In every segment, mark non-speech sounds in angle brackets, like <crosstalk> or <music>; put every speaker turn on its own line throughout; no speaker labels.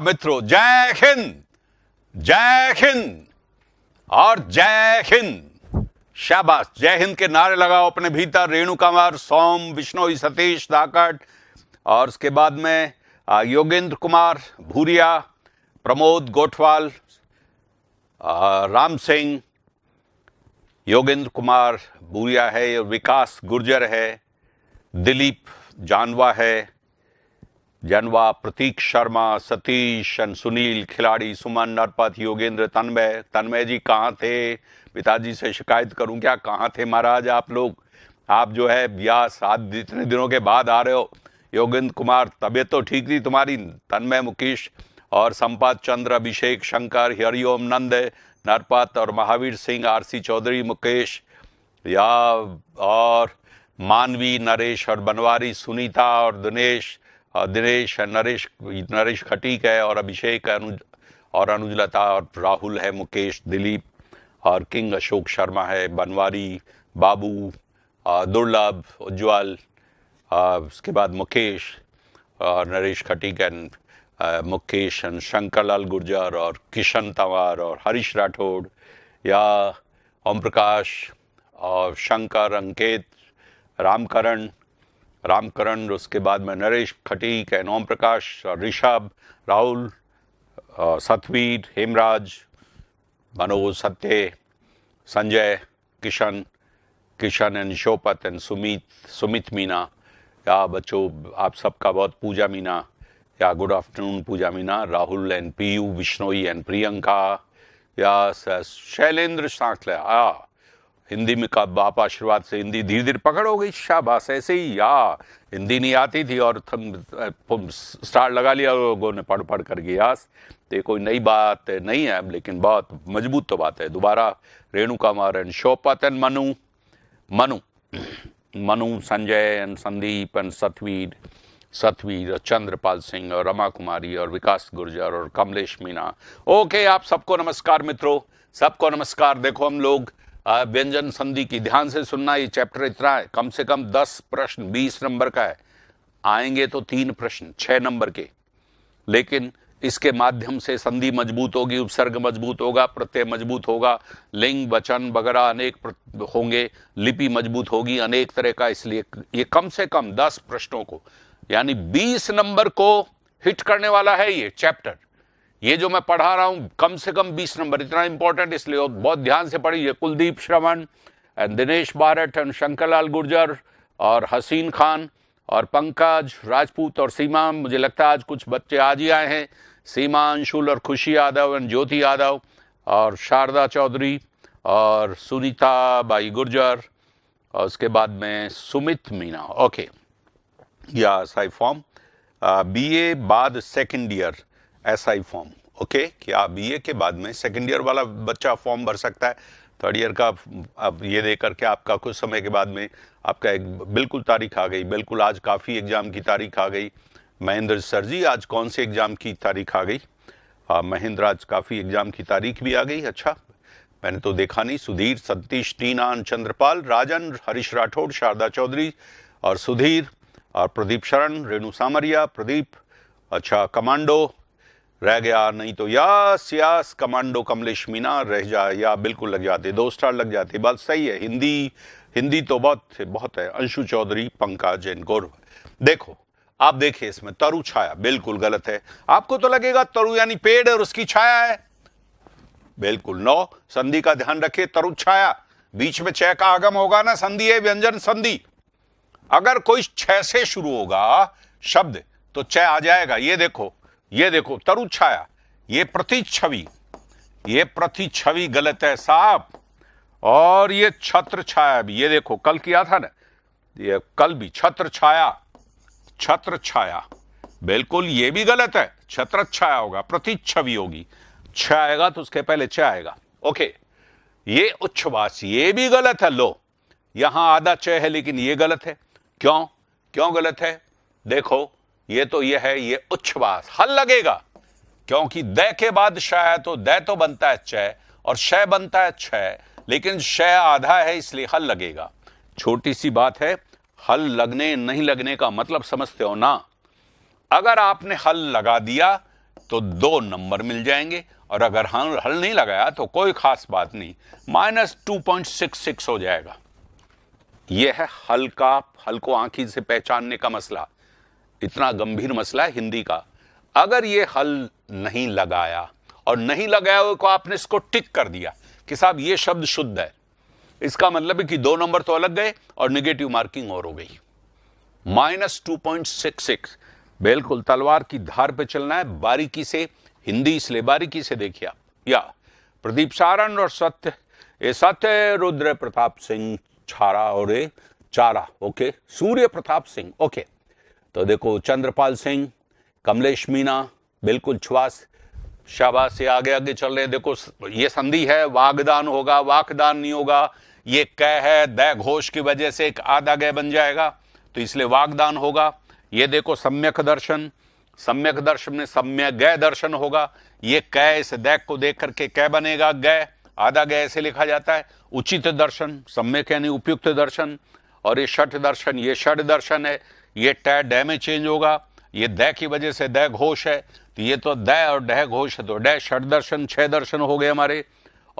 मित्रों जय हिंद जय हिंद और जय हिंद शाबाश जय हिंद के नारे लगाओ अपने भीतर रेणु कंवर सोम विष्णु सतीश धाकट और उसके बाद में योगेंद्र कुमार भूरिया प्रमोद गोठवाल राम सिंह योगेंद्र कुमार भूरिया है विकास गुर्जर है दिलीप जानवा है जनवा प्रतीक शर्मा सतीश एंड सुनील खिलाड़ी सुमन नरपत योगेंद्र तन्मय तन्मय जी कहाँ थे पिताजी से शिकायत करूं क्या कहाँ थे महाराज आप लोग आप जो है ब्याह सात इतने दिनों के बाद आ रहे हो योगेंद्र कुमार तबीयत तो ठीक थी तुम्हारी तन्मय मुकेश और संपात चंद्र अभिषेक शंकर हरिओम नंद नरपत और महावीर सिंह आरसी चौधरी मुकेश या और मानवी नरेश और बनवारी सुनीता और दिनेश दिनेश नरेश नरेश खटीक है और अभिषेक है अनुज और अनुज लता और राहुल है मुकेश दिलीप और किंग अशोक शर्मा है बनवारी बाबू दुर्लभ उज्ज्वल उसके बाद मुकेश और नरेश खटीक एंड मुकेश एंड शंकर लाल गुर्जर और किशन तंवर और हरीश राठौड़ या ओम प्रकाश और शंकर अंकित रामकरण रामकरण उसके बाद में नरेश खटीक ओम प्रकाश ऋषभ राहुल सतवीर हेमराज मनोज सत्य संजय किशन किशन एंड शोपत एंड सुमित सुमित मीना या बच्चों आप सबका बहुत पूजा मीना या good afternoon Pooja Meena Rahul and Piyu Bishnoi and Priyanka या शैलेंद्र सांखला हिंदी में का बाप आशीर्वाद से हिंदी धीरे धीरे पकड़ हो गई शाबाश ऐसे ही या हिंदी नहीं आती थी और थम स्टार लगा लिया लोगों ने पढ़ पढ़ कर यास तो कोई नई बात नहीं है लेकिन बहुत मजबूत तो बात है दोबारा रेणुका मारन शोपतन मनु मनु मनु संजय एन संदीप एन सतवीर सतवीर और चंद्रपाल सिंह और रमा कुमारी और विकास गुर्जर और कमलेश मीना ओके आप सबको नमस्कार मित्रों सबको नमस्कार देखो हम लोग व्यंजन संधि की ध्यान से सुनना ये चैप्टर इतना है कम से कम दस प्रश्न बीस नंबर का है आएंगे तो तीन प्रश्न छह नंबर के लेकिन इसके माध्यम से संधि मजबूत होगी उपसर्ग मजबूत होगा प्रत्यय मजबूत होगा लिंग वचन वगैरह अनेक होंगे लिपि मजबूत होगी अनेक तरह का इसलिए ये कम से कम दस प्रश्नों को यानी बीस नंबर को हिट करने वाला है ये चैप्टर ये जो मैं पढ़ा रहा हूँ कम से कम 20 नंबर इतना इंपॉर्टेंट इसलिए बहुत ध्यान से पढ़िए कुलदीप श्रवण एंड दिनेश बारट एंड शंकरलाल गुर्जर और हसीन खान और पंकज राजपूत और सीमा मुझे लगता है आज कुछ बच्चे आज ही आए हैं सीमा अंशुल और खुशी यादव एंड ज्योति यादव और शारदा चौधरी और सुनीता बाई गुर्जर और उसके बाद में सुमित मीना ओके या साई फॉर्म बी ए बाद second year SI form okay कि आप बीए के बाद में सेकेंड ईयर वाला बच्चा फॉर्म भर सकता है थर्ड ईयर का अब ये दे करके आपका कुछ समय के बाद में आपका एक बिल्कुल तारीख आ गई बिल्कुल आज काफ़ी एग्ज़ाम की तारीख आ गई महेंद्र सर जी आज कौन से एग्ज़ाम की तारीख आ गई महेंद्र आज काफ़ी एग्ज़ाम की तारीख भी आ गई अच्छा मैंने तो देखा नहीं सुधीर सतीश टीनान चंद्रपाल राजन हरीश राठौड़ शारदा चौधरी और सुधीर और प्रदीप शरण रेणु सामरिया प्रदीप अच्छा कमांडो रह गया नहीं तो या सियास कमांडो कमलेश मीना रह जा या बिल्कुल लग जाते दो स्टार लग जाते बात सही है हिंदी हिंदी तो बहुत बहुत है अंशु चौधरी पंकज जैन गौरव देखो आप देखिए इसमें तरु छाया बिल्कुल गलत है आपको तो लगेगा तरु यानी पेड़ और उसकी छाया है बिल्कुल नौ संधि का ध्यान रखिए तरु छाया बीच में छह का आगम होगा ना संधि है व्यंजन संधि अगर कोई छह से शुरू होगा शब्द तो छह आ जाएगा ये देखो ये देखो तरु छाया ये प्रति छवि ये प्रति छवि गलत है साहब और ये छत्र छाया भी ये देखो कल किया था ना ये कल भी छत्र छाया छत्र छाया बिल्कुल ये भी गलत है छत्र छाया होगा प्रति छवि होगी छ आएगा तो उसके पहले छ आएगा ओके ये उच्छवास ये भी गलत है लो यहां आधा छ है लेकिन ये गलत है क्यों क्यों गलत है देखो ये तो ये है ये उच्छ्वास हल लगेगा क्योंकि द के बाद शय है तो द तो बनता है चय और शय बनता है छ लेकिन शय आधा है इसलिए हल लगेगा छोटी सी बात है हल लगने नहीं लगने का मतलब समझते हो ना अगर आपने हल लगा दिया तो दो नंबर मिल जाएंगे और अगर हल हल नहीं लगाया तो कोई खास बात नहीं minus two point six six हो जाएगा यह है हल का हल को आंखी से पहचानने का मसला इतना गंभीर मसला है हिंदी का अगर ये हल नहीं लगाया और नहीं लगाया को आपने इसको टिक कर दिया कि साहब ये शब्द शुद्ध है इसका मतलब है कि दो नंबर तो अलग गए और निगेटिव मार्किंग और हो गई minus two point six six बिल्कुल तलवार की धार पे चलना है बारीकी से हिंदी इसलिए बारीकी से देखिए आप या प्रदीप सारण और सत्य ए सत्य रुद्र प्रताप सिंह छारा और चारा ओके सूर्य प्रताप सिंह ओके तो देखो चंद्रपाल सिंह कमलेश मीना बिल्कुल छुआस शाबाश से आगे आगे चल रहे देखो ये संधि है वागदान होगा वाकदान नहीं होगा ये कह है दय घोष की वजह से एक आधा गय बन जाएगा तो इसलिए वागदान होगा ये देखो सम्यक दर्शन सम्यक दर्शन में सम्यक गय दर्शन होगा ये कह इस दैक को देख करके कह बनेगा गय आधा गय ऐसे लिखा जाता है उचित दर्शन सम्यक यानी उपयुक्त दर्शन और ये षठ दर्शन ये षठ दर्शन है ये टै डै में चेंज होगा ये दै की वजह से दै घोष है तो ये तो दै और डह घोष है तो डह षड दर्शन छह दर्शन हो गए हमारे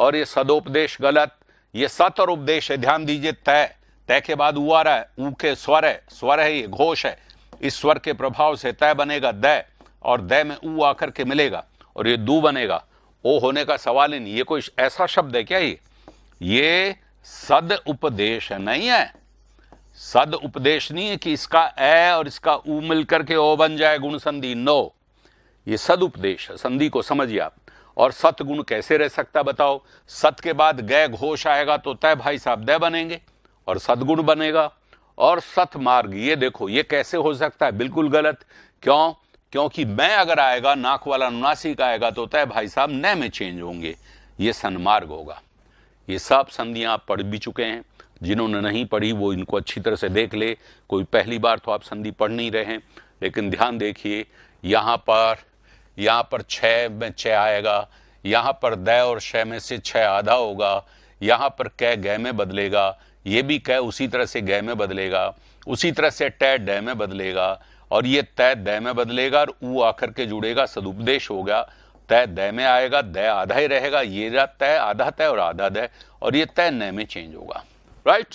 और ये सदोपदेश गलत ये सत और उपदेश है ध्यान दीजिए तय तय के बाद ऊ आ रहा है ऊ के स्वर है स्वर है ये घोष है इस स्वर के प्रभाव से तय बनेगा दय और दय में ऊ आकर के मिलेगा और ये दू बनेगा ओ होने का सवाल ही नहीं ये कोई ऐसा शब्द है क्या ये ये सद उपदेश नहीं है सद उपदेश नहीं है कि इसका ए और इसका ऊ मिल करके ओ बन जाए गुण संधि नो ये सद उपदेश है संधि को समझिए आप और सतगुण कैसे रह सकता बताओ सत के बाद गय घोष आएगा तो तय भाई साहब दय बनेंगे और सदगुण बनेगा और सत मार्ग ये देखो ये कैसे हो सकता है बिल्कुल गलत क्यों क्योंकि मैं अगर आएगा नाक वाला अनुनासिक आएगा तो तय भाई साहब न में चेंज होंगे ये सन्मार्ग होगा ये सब संधियां पढ़ भी चुके हैं जिन्होंने नहीं पढ़ी वो इनको अच्छी तरह से देख ले कोई पहली बार तो आप संधि पढ़ नहीं रहे हैं लेकिन ध्यान देखिए यहाँ पर यहाँ पर छः में छः आएगा यहाँ पर दय और शह में से छः आधा होगा यहाँ पर कै गय में बदलेगा ये भी कै उसी तरह से गय में बदलेगा उसी तरह से टै डय में बदलेगा और ये तय दय में बदलेगा और ऊ आकर के जुड़ेगा सदुपदेश होगा तय दय में आएगा दय आधा ही रहेगा ये तय आधा तय और आधा दय और ये तय नय में चेंज होगा राइट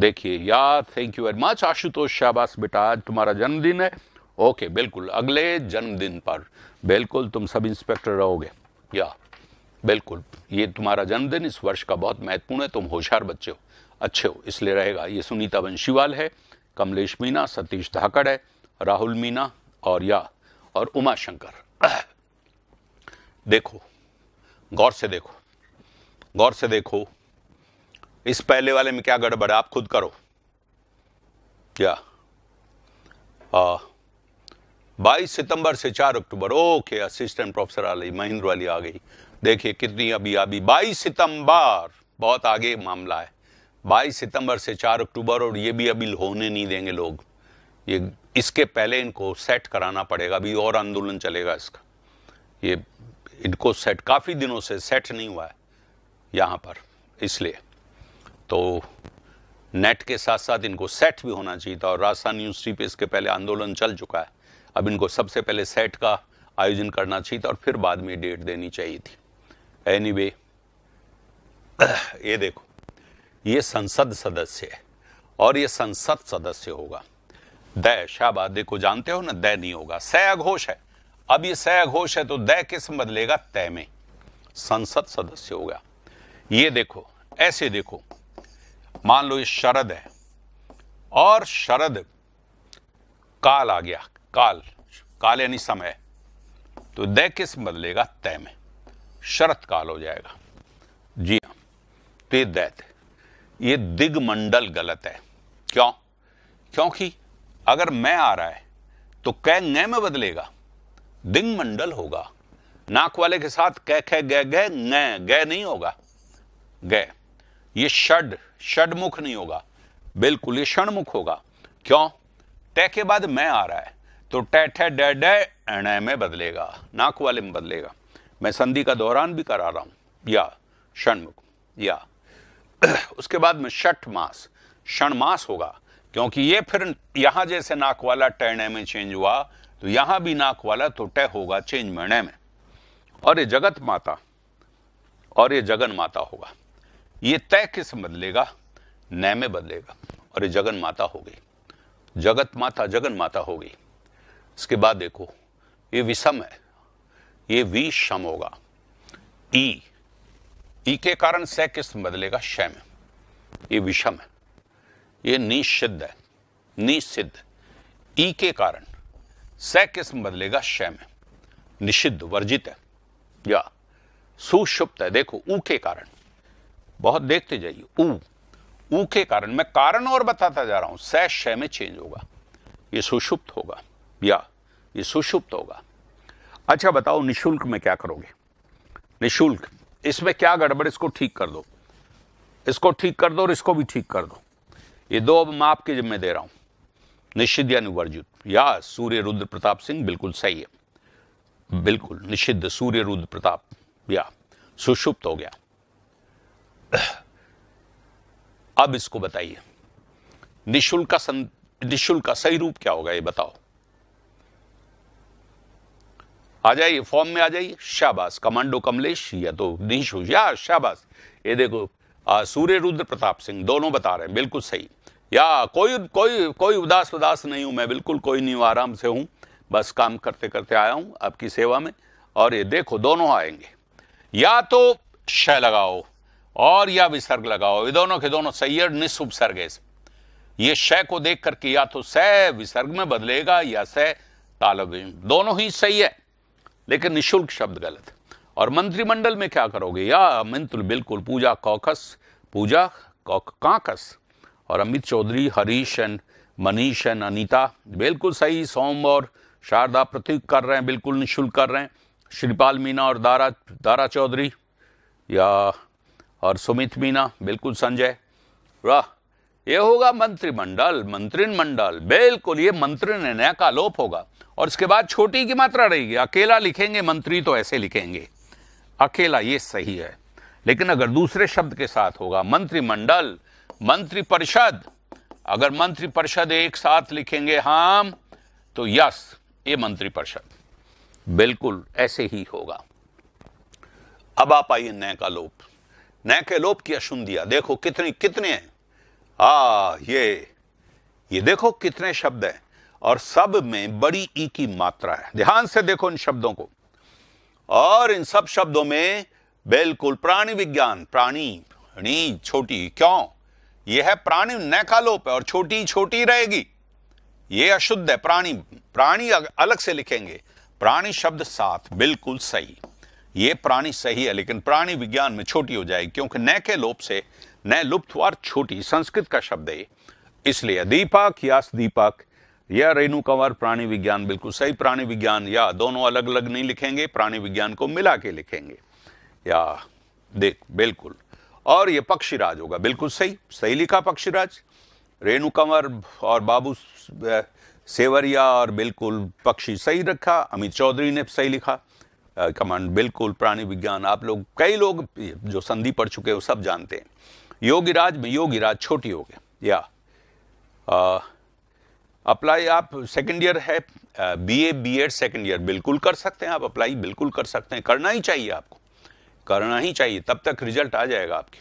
देखिए यार thank you very much Ashutosh शाबाश बेटा आज तुम्हारा जन्मदिन है ओके बिल्कुल अगले जन्मदिन पर बिल्कुल तुम सब इंस्पेक्टर रहोगे या बिल्कुल ये तुम्हारा जन्मदिन इस वर्ष का बहुत महत्वपूर्ण है तुम होशियार बच्चे हो अच्छे हो इसलिए रहेगा ये सुनीता बंशीवाल है कमलेश मीना सतीश धाकड़ है राहुल मीना और या और उमा शंकर <coughs> देखो गौर से देखो गौर से देखो इस पहले वाले में क्या गड़बड़ है आप खुद करो या आ, 22 सितंबर से 4 अक्टूबर ओके असिस्टेंट प्रोफेसर आ गई महेंद्र वाली आ गई देखिए कितनी अभी अभी 22 सितंबर बहुत आगे मामला है 22 सितंबर से 4 अक्टूबर और ये भी अभी होने नहीं देंगे लोग ये इसके पहले इनको सेट कराना पड़ेगा अभी और आंदोलन चलेगा इसका ये इनको सेट काफ़ी दिनों से सेट नहीं हुआ है यहां पर इसलिए तो नेट के साथ साथ इनको सेट भी होना चाहिए था और राजस्थान यूनिवर्सिटी पे इसके पहले आंदोलन चल चुका है अब इनको सबसे पहले सेट का आयोजन करना चाहिए था और फिर बाद में डेट देनी चाहिए थी एनी anyway, ये देखो ये संसद सदस्य है और ये संसद सदस्य होगा दय शाहबादे देखो जानते हो ना दय नहीं होगा सह घोष है अब ये सह घोष है तो दय किस बदलेगा तय में संसद सदस्य होगा ये देखो ऐसे देखो मान लो ये शरद है और शरद काल आ गया काल काल यानी समय तो दय किस बदलेगा तय में शरत काल हो जाएगा जी हाँ तो ये दैत ये दिग्मंडल गलत है क्यों क्योंकि अगर मैं आ रहा है तो कै गय में बदलेगा दिग्मंडल होगा नाक वाले के साथ कै कह गै गय गै नहीं होगा गै ये षड षडमुख नहीं होगा बिल्कुल ये षणमुख होगा क्यों टै के बाद मैं आ रहा है तो टै ठे एणय में बदलेगा नाक वाले में बदलेगा मैं संधि का दौरान भी करा रहा हूं या षणमुख या उसके बाद में षठ मास मास होगा क्योंकि ये फिर यहां जैसे नाक वाला टैणय में चेंज हुआ तो यहां भी नाक वाला तो टय होगा चेंज मणय में और ये जगत माता और ये जगन माता होगा ये तय किस बदलेगा नय में बदलेगा और ये जगन माता हो गई जगत माता जगन माता हो गई इसके बाद देखो ये विषम है ये विषम होगा ई ई के कारण स किस्म बदलेगा शय में ये विषम है ये निषिद्ध है निषिद्ध ई के कारण स किस्म बदलेगा शय में निषिद्ध वर्जित है या सुषुप्त है देखो ऊ के कारण बहुत देखते जाइए ऊ ऊ के कारण मैं कारण और बताता जा रहा हूं सह शय में चेंज होगा ये सुषुप्त होगा या ये सुषुप्त होगा अच्छा बताओ निशुल्क में क्या करोगे निशुल्क इसमें क्या गड़बड़ इसको ठीक कर दो इसको ठीक कर दो और इसको भी ठीक कर दो ये दो अब मैं आपके जिम्मे दे रहा हूं निश्चित या निवर्जित या सूर्य रुद्र प्रताप सिंह बिल्कुल सही है बिल्कुल निषिद्ध सूर्य रुद्र प्रताप या सुषुप्त हो गया <clears throat> अब इसको बताइए निशुल्क का निशुल्क का सही रूप क्या होगा ये बताओ आ जाइए फॉर्म में आ जाइए शाबाश कमांडो कमलेश या तो निशु या शाबाश ये देखो सूर्य रुद्र प्रताप सिंह दोनों बता रहे हैं बिल्कुल सही या कोई कोई कोई उदास उदास नहीं हूं मैं बिल्कुल कोई नहीं हूं आराम से हूं बस काम करते करते आया हूं आपकी सेवा में और ये देखो दोनों आएंगे या तो शह लगाओ और या विसर्ग लगाओ ये दोनों के दोनों सही है सरगेस ये शय को देख करके या तो सह विसर्ग में बदलेगा या सह तालब दोनों ही सही है लेकिन निशुल्क शब्द गलत है और मंत्रिमंडल में क्या करोगे या मंत्र बिल्कुल पूजा कौकस पूजा काकस और अमित चौधरी हरीश एन मनीष एन अनिता बिल्कुल सही सोम और शारदा प्रतीक कर रहे हैं बिल्कुल निशुल्क कर रहे हैं श्रीपाल मीना और दारा दारा चौधरी या और सुमित मीना बिल्कुल संजय वाह ये होगा मंत्रिमंडल मंत्रिमंडल बिल्कुल ये मंत्री नया का लोप होगा और इसके बाद छोटी की मात्रा रहेगी अकेला लिखेंगे मंत्री तो ऐसे लिखेंगे अकेला ये सही है लेकिन अगर दूसरे शब्द के साथ होगा मंत्रिमंडल मंत्री परिषद अगर मंत्री परिषद एक साथ लिखेंगे हम तो यस ये मंत्री परिषद बिल्कुल ऐसे ही होगा अब आप आइए नए का लोप नैके लोप किया सुन दिया देखो कितने कितने हैं आ ये ये देखो कितने शब्द हैं और सब में बड़ी ई की मात्रा है ध्यान से देखो इन शब्दों को और इन सब शब्दों में बिल्कुल प्राणी विज्ञान प्राणी णी छोटी क्यों यह है प्राणी नैकालोप है और छोटी छोटी रहेगी यह अशुद्ध है प्राणी प्राणी अलग से लिखेंगे प्राणी शब्द साथ बिल्कुल सही ये प्राणी सही है लेकिन प्राणी विज्ञान में छोटी हो जाएगी क्योंकि न के लोप से न लुप्त और छोटी संस्कृत का शब्द है इसलिए दीपक या दीपक या रेणु कंवर प्राणी विज्ञान बिल्कुल सही प्राणी विज्ञान या दोनों अलग अलग नहीं लिखेंगे प्राणी विज्ञान को मिला के लिखेंगे या देख बिल्कुल और ये पक्षीराज होगा बिल्कुल सही सही लिखा पक्षीराज रेणु कंवर और बाबू सेवरिया और बिल्कुल पक्षी सही रखा अमित चौधरी ने सही लिखा कमांड बिल्कुल प्राणी विज्ञान आप लोग कई लोग जो संधि पढ़ चुके हैं वो सब जानते हैं योगिराज में योगीराज छोटी हो गया या अप्लाई आप सेकेंड ईयर है B A B Ed second year बिल्कुल कर सकते हैं आप अप्लाई बिल्कुल कर सकते हैं करना ही चाहिए आपको करना ही चाहिए तब तक रिजल्ट आ जाएगा आपके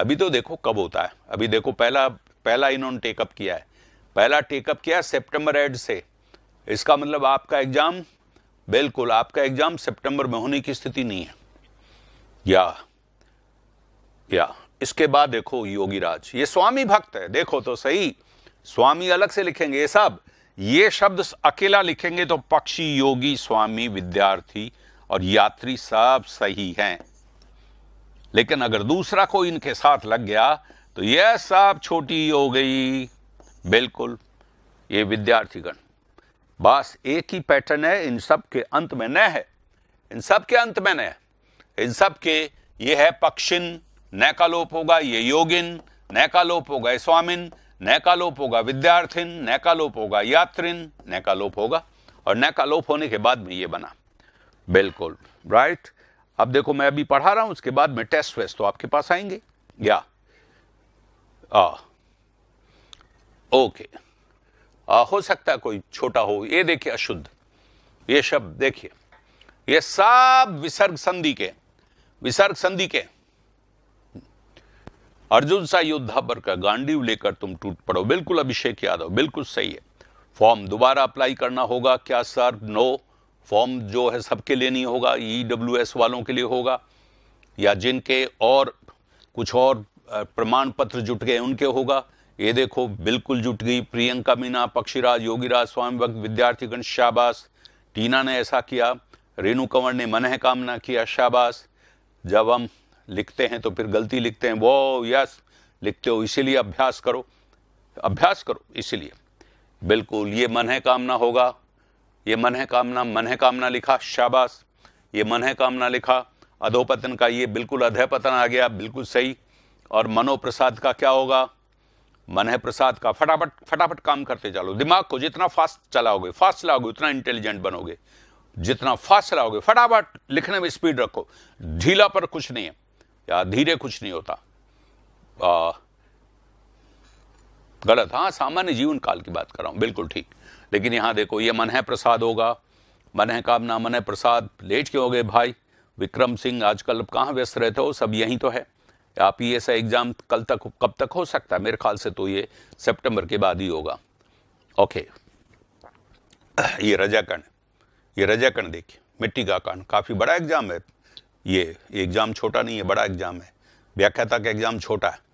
अभी तो देखो कब होता है अभी देखो पहला पहला इन्होंने टेकअप किया है पहला टेकअप किया सेप्टेम्बर एड से इसका मतलब आपका एग्जाम बिल्कुल आपका एग्जाम सितंबर में होने की स्थिति नहीं है या या इसके बाद देखो योगी राज ये स्वामी भक्त है देखो तो सही स्वामी अलग से लिखेंगे ये सब ये शब्द अकेला लिखेंगे तो पक्षी योगी स्वामी विद्यार्थी और यात्री सब सही हैं लेकिन अगर दूसरा कोई इनके साथ लग गया तो यह सब छोटी हो गई बिल्कुल ये विद्यार्थीगण बस एक ही पैटर्न है इन सब के अंत में न है इन सब के अंत में न है इन सब के ये है पक्षिन न का लोप होगा ये योगिन न का लोप होगा स्वामिन न का लोप होगा विद्यार्थिन न का लोप होगा यात्रिन न का लोप होगा और न का लोप होने के बाद में ये बना बिल्कुल राइट अब देखो मैं अभी पढ़ा रहा हूं उसके बाद में टेस्ट वेस्ट तो आपके पास आएंगे या आ, ओके आ, हो सकता है कोई छोटा हो ये देखिए अशुद्ध ये शब्द देखिए ये सब विसर्ग संधि के विसर्ग संधि के अर्जुन सा योद्धा पर का गांडीव लेकर तुम टूट पड़ो बिल्कुल अभिषेक यादव बिल्कुल सही है फॉर्म दोबारा अप्लाई करना होगा क्या सर नो फॉर्म जो है सबके लिए नहीं होगा ई डब्ल्यू एस वालों के लिए होगा या जिनके और कुछ और प्रमाण पत्र जुट गए उनके होगा ये देखो बिल्कुल जुट गई प्रियंका मीना पक्षीराज योगीराज स्वामी भक्त विद्यार्थीगण शाबाश टीना ने ऐसा किया रेणु कंवर ने मन कामना किया शाबाश जब हम लिखते हैं तो फिर गलती लिखते हैं वो यस लिखते हो इसीलिए अभ्यास करो अभ्यास करो इसीलिए बिल्कुल ये मन कामना होगा ये मन कामना मन कामना लिखा शाबाश ये मन कामना लिखा अधोपतन का ये बिल्कुल अधयपतन आ गया बिल्कुल सही और मनोप्रसाद का क्या होगा मन है प्रसाद का फटाफट फटाफट काम करते चलो दिमाग को जितना फास्ट चलाओगे फास्ट चलाओगे उतना इंटेलिजेंट बनोगे जितना फास्ट चलाओगे फटाफट लिखने में स्पीड रखो ढीला पर कुछ नहीं है या धीरे कुछ नहीं होता आ, गलत हाँ सामान्य जीवन काल की बात कर रहा हूं बिल्कुल ठीक लेकिन यहां देखो ये मन है प्रसाद होगा मन है कामना मन है प्रसाद लेट के हो गए भाई विक्रम सिंह आजकल कहाँ व्यस्त रहते हो सब यही तो है पी एस आई एग्ज़ाम कल तक कब तक हो सकता है मेरे ख्याल से तो ये सितंबर के बाद ही होगा ओके ये रजाकण ये रजाकण देखिए मिट्टी का कण काफ़ी बड़ा एग्ज़ाम है ये एग्ज़ाम छोटा नहीं है बड़ा एग्ज़ाम है व्याख्याता का एग्ज़ाम छोटा है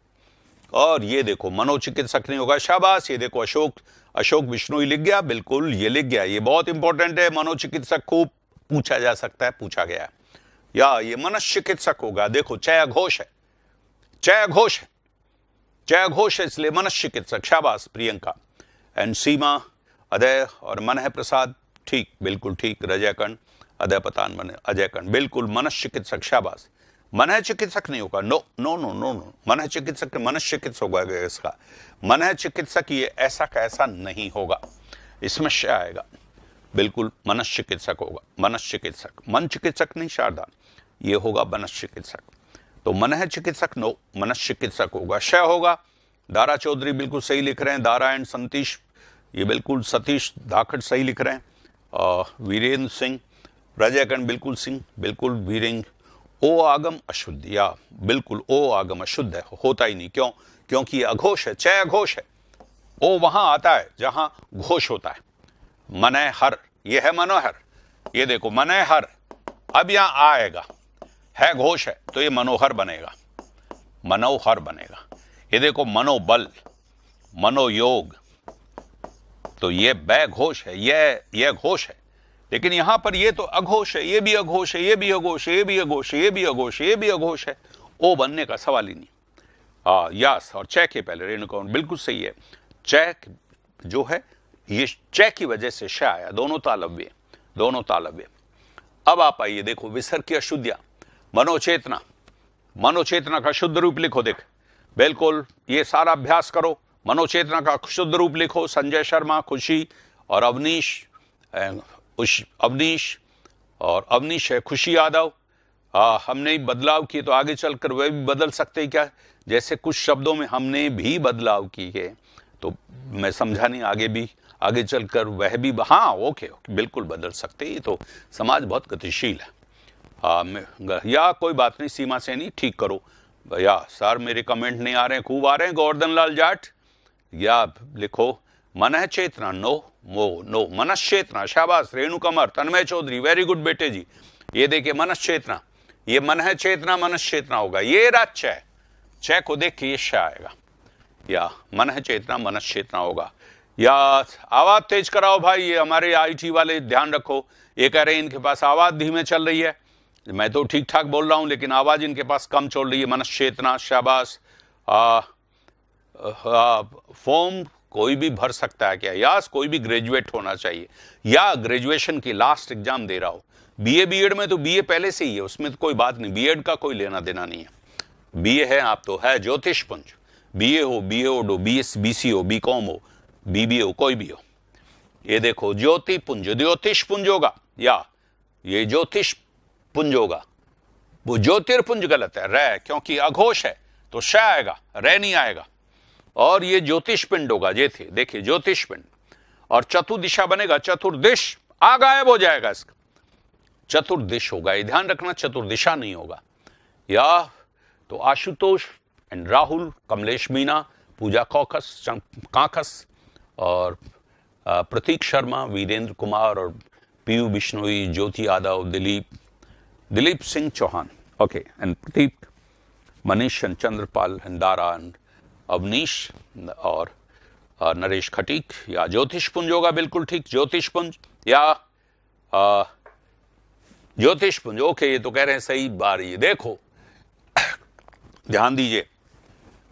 और ये देखो मनोचिकित्सक नहीं होगा शाबाश ये देखो अशोक अशोक विष्णु ही लिख गया बिल्कुल ये लिख गया ये बहुत इंपॉर्टेंट है मनोचिकित्सक को पूछा जा सकता है पूछा गया या ये मनस्चिकित्सक होगा देखो चया घोष है जय घोष जय घोष है इसलिए मनस चिकित्सक शाबाश प्रियंका एंड सीमा अदय और मन है प्रसाद ठीक बिल्कुल ठीक रजयकर्ण अदय पतान मन अजयकर्ण बिल्कुल मनस चिकित्सक शाबाश मन है चिकित्सक नहीं होगा no no no no no मन है चिकित्सक मनस चिकित्सक होगा इसका मन है चिकित्सक ये ऐसा कैसा नहीं होगा इसमें श आएगा बिल्कुल मनस चिकित्सक होगा मनस चिकित्सक मन चिकित्सक नहीं शारदा ये होगा मनस चिकित्सक तो है चिकित्सक नो मनस चिकित्सक होगा क्षय होगा दारा चौधरी बिल्कुल सही लिख रहे हैं दारा एंड संतीश ये बिल्कुल सतीश धाखड़ सही लिख रहे हैं वीरेंद्र सिंह रजयकंड बिल्कुल सिंह बिल्कुल वीरेंद्र ओ आगम अशुद्ध या बिल्कुल ओ आगम अशुद्ध है होता ही नहीं क्यों क्योंकि ये अघोष है चय अघोष है ओ वहां आता है जहां घोष होता है मनय हर ये है मनोहर ये देखो मनय हर अब यहां आएगा है घोष है तो ये मनोहर बनेगा मनोहर बनेगा ये देखो मनोबल मनोयोग तो ये घोष है यह ये घोष है लेकिन यहां पर ये तो अघोष है ये भी अघोष है ये भी अघोष ये भी अघोष ये भी अघोष ये भी अघोष है ओ बनने का सवाल ही नहीं आ, यास और चय के पहले रेणुकौन बिल्कुल सही है चय जो है ये चय की वजह से श आया दोनों तालव्य दोनों तालव्य अब आप आइए देखो विसर्ग की अशुद्धियां मनोचेतना मनोचेतना का शुद्ध रूप लिखो देख बिल्कुल ये सारा अभ्यास करो मनोचेतना का शुद्ध रूप लिखो संजय शर्मा खुशी और अवनीश अवनीश और अवनीश है खुशी यादव हमने बदलाव किए तो आगे चलकर वह भी बदल सकते हैं क्या जैसे कुछ शब्दों में हमने भी बदलाव किए तो मैं समझा नहीं आगे भी आगे चलकर वह भी हाँ ओके ओके बिल्कुल बदल सकते ये तो समाज बहुत गतिशील है आ, या कोई बात नहीं सीमा सैनी ठीक करो भैया सर मेरे कमेंट नहीं आ रहे हैं खूब आ रहे हैं गोवर्धन लाल जाट या लिखो मन चेतना नो मो नो मनस चेतना शाबाश रेणु कमर तन्मय चौधरी वेरी गुड बेटे जी ये देखिए मनस चेतना ये मन है चेतना मनस चेतना होगा ये राज चय चय को देख के ये शय आएगा या मन है चेतना मनस चेतना होगा या आवाज तेज कराओ भाई ये हमारे आईटी वाले ध्यान रखो ये कह रहे हैं इनके पास आवाज धीमे चल रही है मैं तो ठीक ठाक बोल रहा हूं लेकिन आवाज़ इनके पास कम चल रही है मनस चेतना शाबाश फॉर्म कोई भी भर सकता है क्या यास कोई भी ग्रेजुएट होना चाहिए या ग्रेजुएशन की लास्ट एग्जाम दे रहा हो बीए बीएड में तो बीए पहले से ही है उसमें तो कोई बात नहीं बीएड का कोई लेना देना नहीं है बीए है आप तो है ज्योतिष पंच बीए हो बी एड हो बी एस बी सी हो बी कॉम हो बीबीए हो कोई भी हो ये देखो ज्योति पुंज ज्योतिष पुंज होगा या ये ज्योतिष पुंज होगा वो ज्योतिर्पुंज गलत है रह क्योंकि अघोष है तो श आएगा रह नहीं आएगा और ये ज्योतिष पिंड होगा ये थे देखिए ज्योतिष पिंड और चतुर्दिशा बनेगा चतुर्दिश आ गायब हो जाएगा इसका चतुर्दिश होगा ये ध्यान रखना चतुर्दिशा नहीं होगा या तो आशुतोष एंड राहुल कमलेश मीना पूजा कौकस काकस और प्रतीक शर्मा वीरेंद्र कुमार और पीयू Bishnoi Jyoti Yadav Dilip Dilip Singh Chauhan, okay, and Prateek, Manish and Chandrapal and Dara and Avnish और नरेश खटीक या ज्योतिष पुंज होगा बिल्कुल ठीक ज्योतिष पुंज या ज्योतिष पुंज ओके ये तो कह रहे हैं सही बार ये देखो ध्यान दीजिए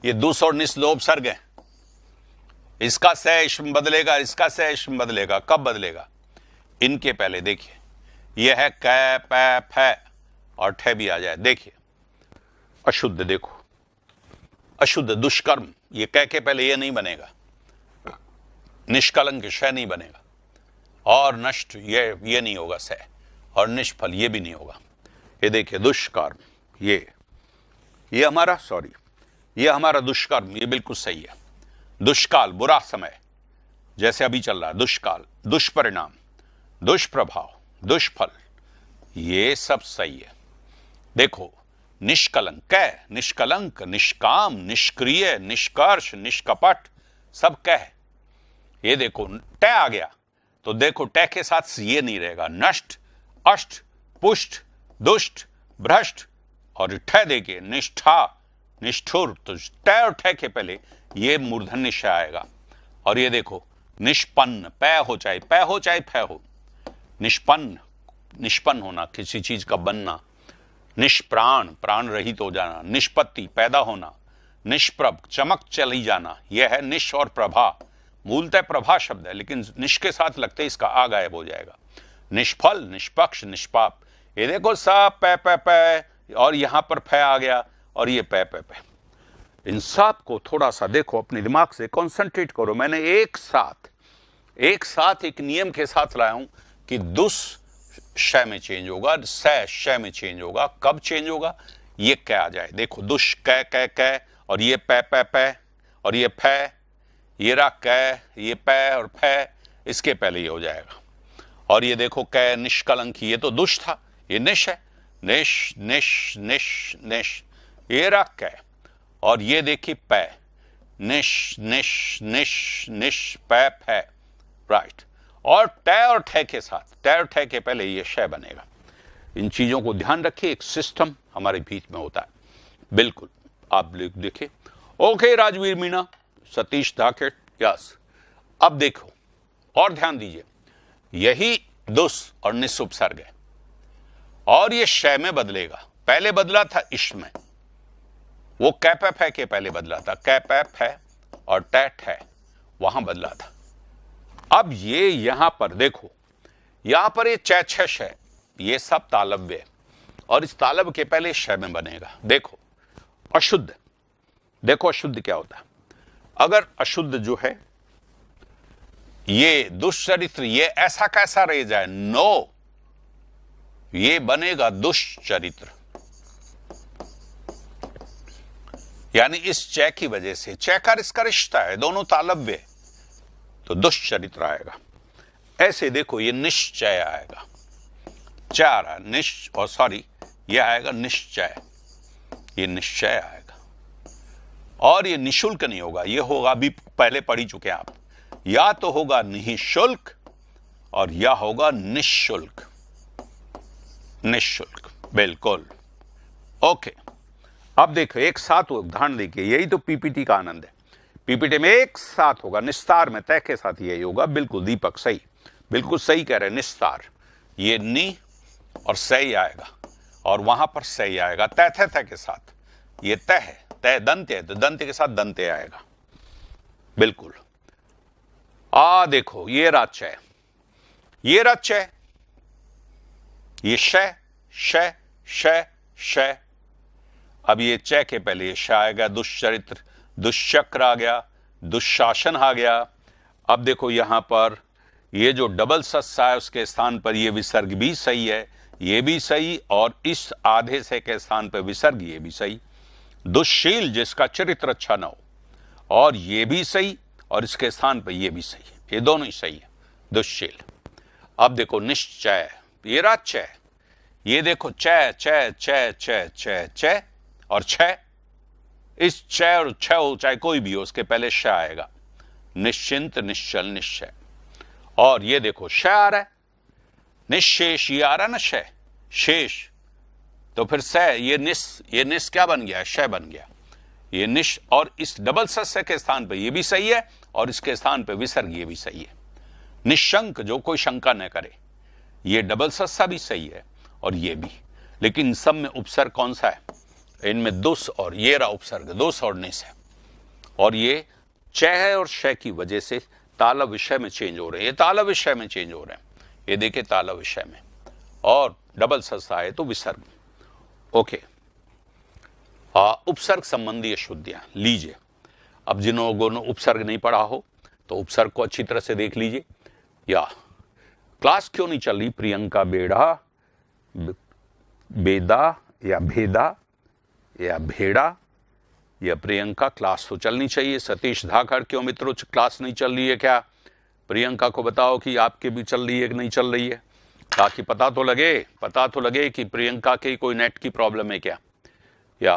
ये दूस और निस्लोभ सर्ग है इसका सैश बदलेगा इसका सैश बदलेगा कब बदलेगा इनके पहले देखिए यह है कै पै फै और ठह भी आ जाए देखिए अशुद्ध देखो अशुद्ध दुष्कर्म ये कह के पहले ये नहीं बनेगा निष्कलंक शय नहीं बनेगा और नष्ट ये ये नहीं होगा सह और निष्फल ये भी नहीं होगा ये देखिए दुष्कर्म ये ये हमारा सॉरी ये हमारा दुष्कर्म ये बिल्कुल सही है दुष्काल बुरा समय जैसे अभी चल रहा है दुष्काल दुष्परिणाम दुष्प्रभाव दुष्फल ये सब सही है देखो निष्कलंक कह निष्कलंक निष्काम निष्क्रिय निष्कर्ष निष्कपट सब कह ये देखो टय आ गया तो देखो टय के साथ ये नहीं रहेगा नष्ट अष्ट पुष्ट दुष्ट भ्रष्ट और ठह देखिए निष्ठा निष्ठुर तो टय और ठह के पहले ये मूर्धन निश्चय आएगा और ये देखो निष्पन्न पै हो चाहे पै हो चाहे फै हो निष्पन्न निष्पन्न होना किसी चीज का बनना निष्प्राण प्राण रहित हो जाना निष्पत्ति पैदा होना निष्प्रभ चमक चली जाना यह है निश और प्रभा मूलतः प्रभा शब्द है लेकिन निश के साथ लगते इसका आ गायब हो जाएगा निष्फल निष्पक्ष निष्पाप ये देखो सा पै पै पै और यहां पर फै आ गया और ये पै पै पै इन सब को थोड़ा सा देखो अपने दिमाग से कॉन्सेंट्रेट करो मैंने एक साथ एक साथ एक नियम के साथ लाया हूं कि दुस शय में चेंज होगा सह शय में चेंज होगा कब चेंज होगा ये क आ जाए देखो दुष कै कै कै और ये पै पै पै और ये फै ये रा कै ये पै और फै इसके पहले ये हो जाएगा और ये देखो कै निष्कलंक ये तो दुष था ये निश है निश निश निश निश ये रा कै और ये देखिए पै निश निश निश निश पै फै राइट और टय और ठय के साथ टय और ठय के पहले ये शय बनेगा इन चीज़ों को ध्यान रखिए एक सिस्टम हमारे बीच में होता है बिल्कुल आप देखिए ओके राजवीर मीणा सतीश धाकेट यस अब देखो और ध्यान दीजिए यही दुस और निस्सुपसर्ग है और ये शय में बदलेगा पहले बदला था इश्म में वो कैपैप है के पहले बदला था कैपैप है और टैट है वहां बदला था अब ये यहां पर देखो यहां पर ये चैछश है ये सब तालव्य और इस तालब के पहले शय में बनेगा देखो अशुद्ध देखो अशुद्ध क्या होता है अगर अशुद्ध जो है ये दुष्चरित्र ये ऐसा कैसा रह जाए नो ये बनेगा दुष्चरित्र यानी इस चय की वजह से चय का इसका रिश्ता है दोनों तालव्य तो दुष्चरित्र आएगा ऐसे देखो ये निश्चय आएगा चार निश्चय और सॉरी यह आएगा निश्चय ये निश्चय आएगा और ये निशुल्क नहीं होगा ये होगा अभी पहले पढ़ी चुके आप या तो होगा निःशुल्क और या होगा निशुल्क निशुल्क बिल्कुल ओके अब देखो एक साथ उदाहरण देखिए यही तो पीपीटी का आनंद है पीपीटी में एक साथ होगा निस्तार में तय के साथ यही होगा बिल्कुल दीपक सही बिल्कुल सही कह रहे हैं निस्तार ये नी और सही आएगा और वहां पर सही आएगा तय थे तय के साथ ये तय है तय दंत्य है तो दंत्य के साथ दंत्य आएगा बिल्कुल आ देखो ये है ये है ये शय शय शय अब ये चय के पहले ये शय आएगा दुष्चरित्र दुष्चक्र आ गया दुशासन आ गया अब देखो यहां पर ये जो डबल सस्सा है उसके स्थान पर ये विसर्ग भी सही है ये भी सही और इस आधे से के स्थान पर विसर्ग ये भी सही दुशील जिसका चरित्र अच्छा ना हो और ये भी सही और इसके स्थान पर ये भी सही है ये दोनों ही सही है दुशील अब देखो निश्चय ये राज्य ये देखो चय चय चय चय चय चय और छह इस चय और छ हो चाहे कोई भी हो उसके पहले श आएगा निश्चिंत निश्चल निश्चय और ये देखो श आ रहा है निशेष ये आ रहा है ना शय शेष तो फिर स ये निस ये निस क्या बन गया शय बन गया ये निश और इस डबल सस्य के स्थान पर यह भी सही है और इसके स्थान पर विसर्ग ये भी सही है निशंक जो कोई शंका न करे ये डबल सस्य भी सही है और ये भी लेकिन सब में उपसर्ग कौन सा है इनमें दुस और ये उपसर्ग दो और है और ये चह और शय की वजह से ताला विषय में चेंज हो रहे हैं ये ताला विषय में चेंज हो रहे हैं ये देखे ताला विषय में और डबल सस्ता है तो विसर्ग ओके आ, उपसर्ग संबंधी अशुद्धियां लीजिए अब जिन लोगों ने उपसर्ग नहीं पढ़ा हो तो उपसर्ग को अच्छी तरह से देख लीजिए या क्लास क्यों नहीं चल रही प्रियंका बेड़ा बेदा या भेदा या भेड़ा या प्रियंका क्लास तो चलनी चाहिए सतीश धाकर क्यों मित्रों क्लास नहीं चल रही है क्या प्रियंका को बताओ कि आपके भी चल रही है कि नहीं चल रही है ताकि पता तो लगे पता तो लगे कि प्रियंका के कोई नेट की प्रॉब्लम है क्या या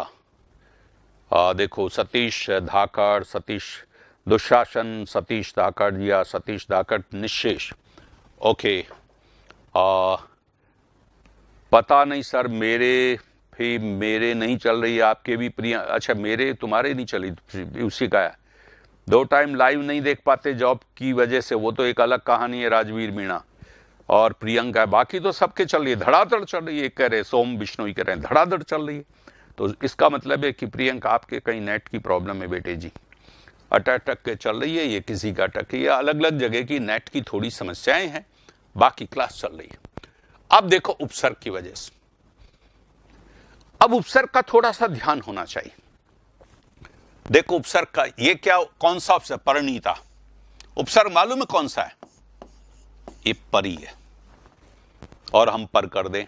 आ, देखो सतीश धाकड़ सतीश दुशासन सतीश धाकड़ या सतीश धाकर निशेष ओके आ, पता नहीं सर मेरे फिर मेरे नहीं चल रही आपके भी प्रिया अच्छा मेरे तुम्हारे नहीं चली उसी का है दो टाइम लाइव नहीं देख पाते जॉब की वजह से वो तो एक अलग कहानी है राजवीर मीणा और प्रियंका बाकी तो सबके चल रही है धड़ाधड़ चल रही है कह रहे सोम बिश्नोई कह रहे हैं धड़ाधड़ चल रही है तो इसका मतलब है कि प्रियंका आपके कहीं नेट की प्रॉब्लम है बेटे जी अटक अटक के चल रही है ये किसी का अटक ये अलग अलग जगह की नेट की थोड़ी समस्याएं हैं बाकी क्लास चल रही है अब देखो उपसर्ग की वजह से अब उपसर्ग का थोड़ा सा ध्यान होना चाहिए देखो उपसर्ग का ये क्या कौन सा उपसर्ग परिणीता उपसर्ग मालूम है कौन सा है ये परी है और हम पर कर दें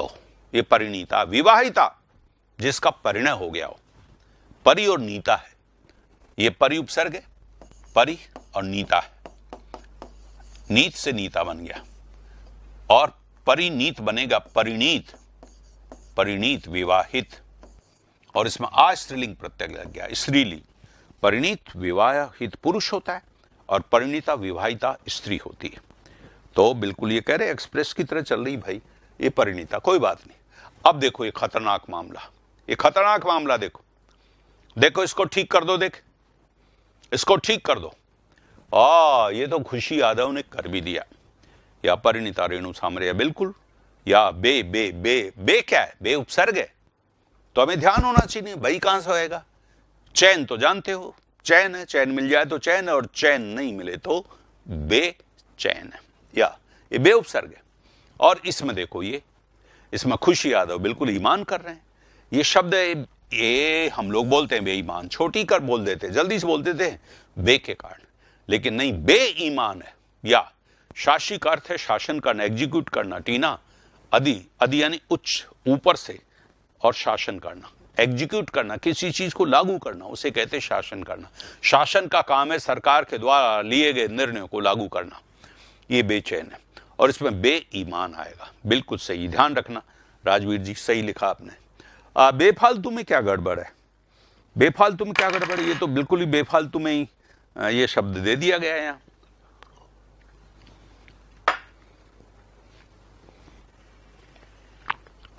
दो ये परिणीता विवाहिता जिसका परिणय हो गया हो परी और नीता है ये परी उपसर्ग है परी और नीता है नीत से नीता बन गया और परिणीत बनेगा परिणीत परिणीत विवाहित और इसमें आ स्त्रीलिंग प्रत्यय लग गया स्त्रीलिंग परिणीत विवाहित पुरुष होता है और परिणीता विवाहिता स्त्री होती है तो बिल्कुल ये कह रहे एक्सप्रेस की तरह चल रही भाई ये परिणीता कोई बात नहीं अब देखो ये खतरनाक मामला ये खतरनाक मामला देखो देखो इसको ठीक कर दो देख इसको ठीक कर दो आ ये तो खुशी यादव ने कर भी दिया या परिणीता रेणु सामरिया बिल्कुल या बे बे बे बे क्या है बे उपसर्ग है तो हमें ध्यान होना चाहिए भाई कहां से होएगा चैन तो जानते हो चैन है चैन मिल जाए तो चैन और चैन नहीं मिले तो बे चैन है या ये बे उपसर्ग है और इसमें देखो ये इसमें खुशी यादव बिल्कुल ईमान कर रहे हैं ये शब्द है ये हम लोग बोलते हैं बेईमान छोटी कर बोल देते जल्दी से बोल देते हैं बे के कारण लेकिन नहीं बेईमान है या शासिक का अर्थ है शासन करना एग्जीक्यूट करना टीना अधि अधि यानी उच्च ऊपर से और शासन करना एग्जीक्यूट करना किसी चीज को लागू करना उसे कहते शासन करना शासन का काम है सरकार के द्वारा लिए गए निर्णयों को लागू करना ये बेचैन है और इसमें बेईमान आएगा बिल्कुल सही ध्यान रखना राजवीर जी सही लिखा आपने आ, बेफालतू में क्या गड़बड़ है बेफालतू में क्या गड़बड़ है ये तो बिल्कुल ही बेफालतू में ही ये शब्द दे दिया गया है यहाँ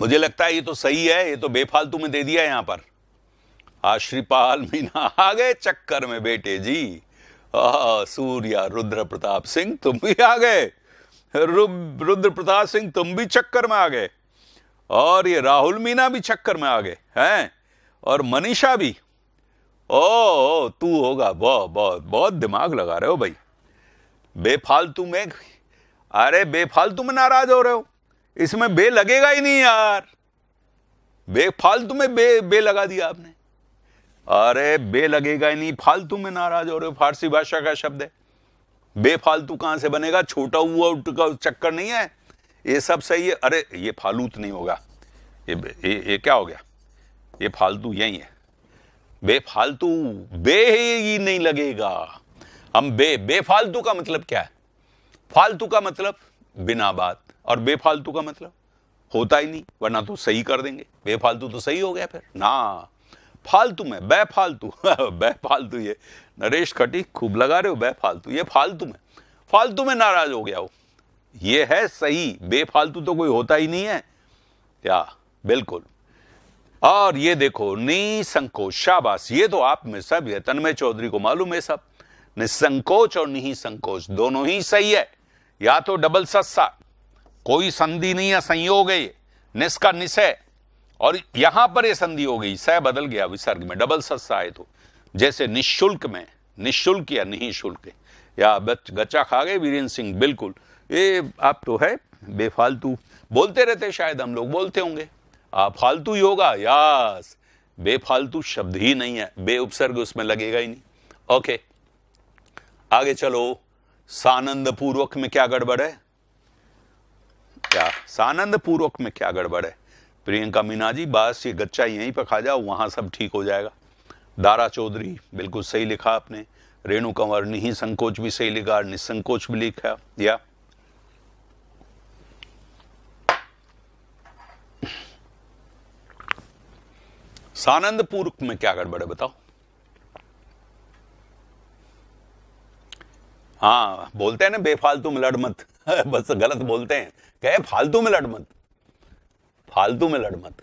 मुझे लगता है ये तो सही है ये तो बेफालतू में दे दिया यहां पर आश्रीपाल मीना <laughs> आ गए चक्कर में बेटे जी आ, रुद्र प्रताप सिंह तुम भी आ गए रुद्र प्रताप सिंह तुम भी चक्कर में आ गए और ये राहुल मीना भी चक्कर में आ गए हैं और मनीषा भी ओ, ओ तू होगा बहुत बहुत बहुत दिमाग लगा रहे हो भाई बेफालतू में अरे बेफालतू में नाराज हो रहे हो इसमें बे लगेगा ही नहीं यार बे फालतू में बे बे लगा दिया आपने अरे बे लगेगा ही नहीं फालतू में नाराज हो रहे हो फारसी भाषा का शब्द है बेफालतू कहां से बनेगा छोटा हुआ का चक्कर नहीं है ये सब सही है अरे ये फालूत नहीं होगा ये ये, ये क्या हो गया ये फालतू यही है बेफालतू बे ही नहीं लगेगा हम बे बेफालतू का मतलब क्या है फालतू का मतलब बिना बात और बेफालतू का मतलब होता ही नहीं वरना तो सही कर देंगे बेफालतू तो सही हो गया फिर ना फालतू में बेफालतू <laughs> बेफालतू ये नरेश खटी खूब लगा रहे हो बेफालतू ये फालतू में फालतू में नाराज हो गया हो ये है सही बेफालतू तो कोई होता ही नहीं है या बिल्कुल और ये देखो निसंकोच शाबाश ये तो आप में सब है तन्मय चौधरी को मालूम है सब निसंकोच और नहीं संकोच दोनों ही सही है या तो डबल सस्ता कोई संधि नहीं है संयोग है निस का निशय और यहां पर यह संधि हो गई सह बदल गया विसर्ग में डबल सस्ता आए तो जैसे निशुल्क में निशुल्क या निःशुल्क या बच गचा खा गए वीरेंद्र सिंह बिल्कुल ये आप तो है बेफालतू बोलते रहते शायद हम लोग बोलते होंगे आप फालतू ही होगा यास बेफालतू शब्द ही नहीं है बे उपसर्ग उसमें लगेगा ही नहीं ओके आगे चलो सानंद पूर्वक में क्या गड़बड़ है क्या सानंद पूर्वक में क्या गड़बड़ है प्रियंका मीना जी बस ये गच्चा यहीं पर खा जाओ वहां सब ठीक हो जाएगा दारा चौधरी बिल्कुल सही लिखा आपने रेणु कंवर नहीं संकोच भी सही लिखा निसंकोच भी लिखा या सानंद पूर्वक में क्या गड़बड़ है बताओ हाँ बोलते हैं ना बेफालतू में लड़ मत <laughs> बस गलत बोलते हैं कहे फालतू में लड़ मत फालतू में लड़ मत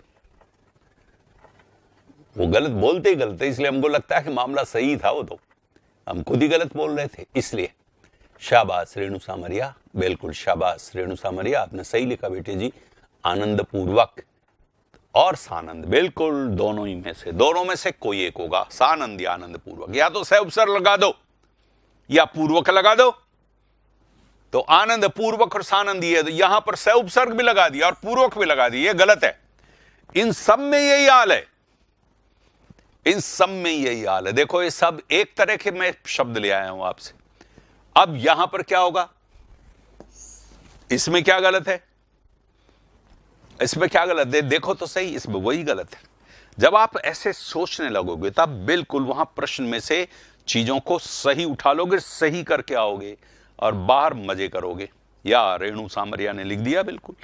वो गलत बोलते ही गलत इसलिए हमको लगता है कि मामला सही था वो तो हम खुद ही गलत बोल रहे थे इसलिए शाबाश रेणु सामरिया बिल्कुल शाबाश रेणु सामरिया आपने सही लिखा बेटे जी आनंद पूर्वक और सानंद बिल्कुल दोनों ही में से दोनों में से कोई एक होगा सानंद या आनंद पूर्वक या तो सह अवसर लगा दो या पूर्वक लगा दो तो आनंद पूर्वक और सानंद ये तो यहां पर स उपसर्ग भी लगा दिया और पूर्वक भी लगा दिया गलत है इन सब में यही हाल है इन सब में यही हाल है देखो ये सब एक तरह के मैं शब्द ले आया हूं आपसे अब यहां पर क्या होगा इसमें क्या गलत है इसमें क्या गलत है देखो तो सही इसमें वही गलत है जब आप ऐसे सोचने लगोगे तब बिल्कुल वहां प्रश्न में से चीजों को सही उठा लोगे सही करके आओगे और हम्म। बाहर मजे करोगे या रेणु सामरिया ने लिख दिया बिल्कुल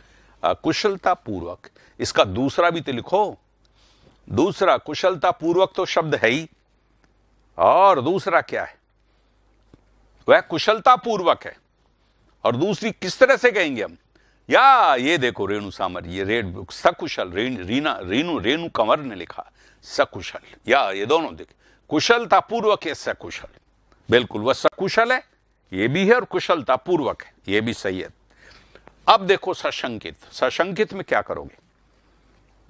कुशलता पूर्वक इसका दूसरा भी तो लिखो दूसरा कुशलता पूर्वक तो शब्द है ही और दूसरा क्या है वह कुशलता पूर्वक है और दूसरी किस तरह से कहेंगे हम या ये देखो रेणु सामर ये रेड सकुशल रेन, रीना रेणु रेणु कंवर ने लिखा सकुशल या ये दोनों दिख कुशलता पूर्वक है सकुशल बिल्कुल वह सकुशल है ये भी है और कुशलता पूर्वक है ये भी सही है अब देखो सशंकित सशंकित में क्या करोगे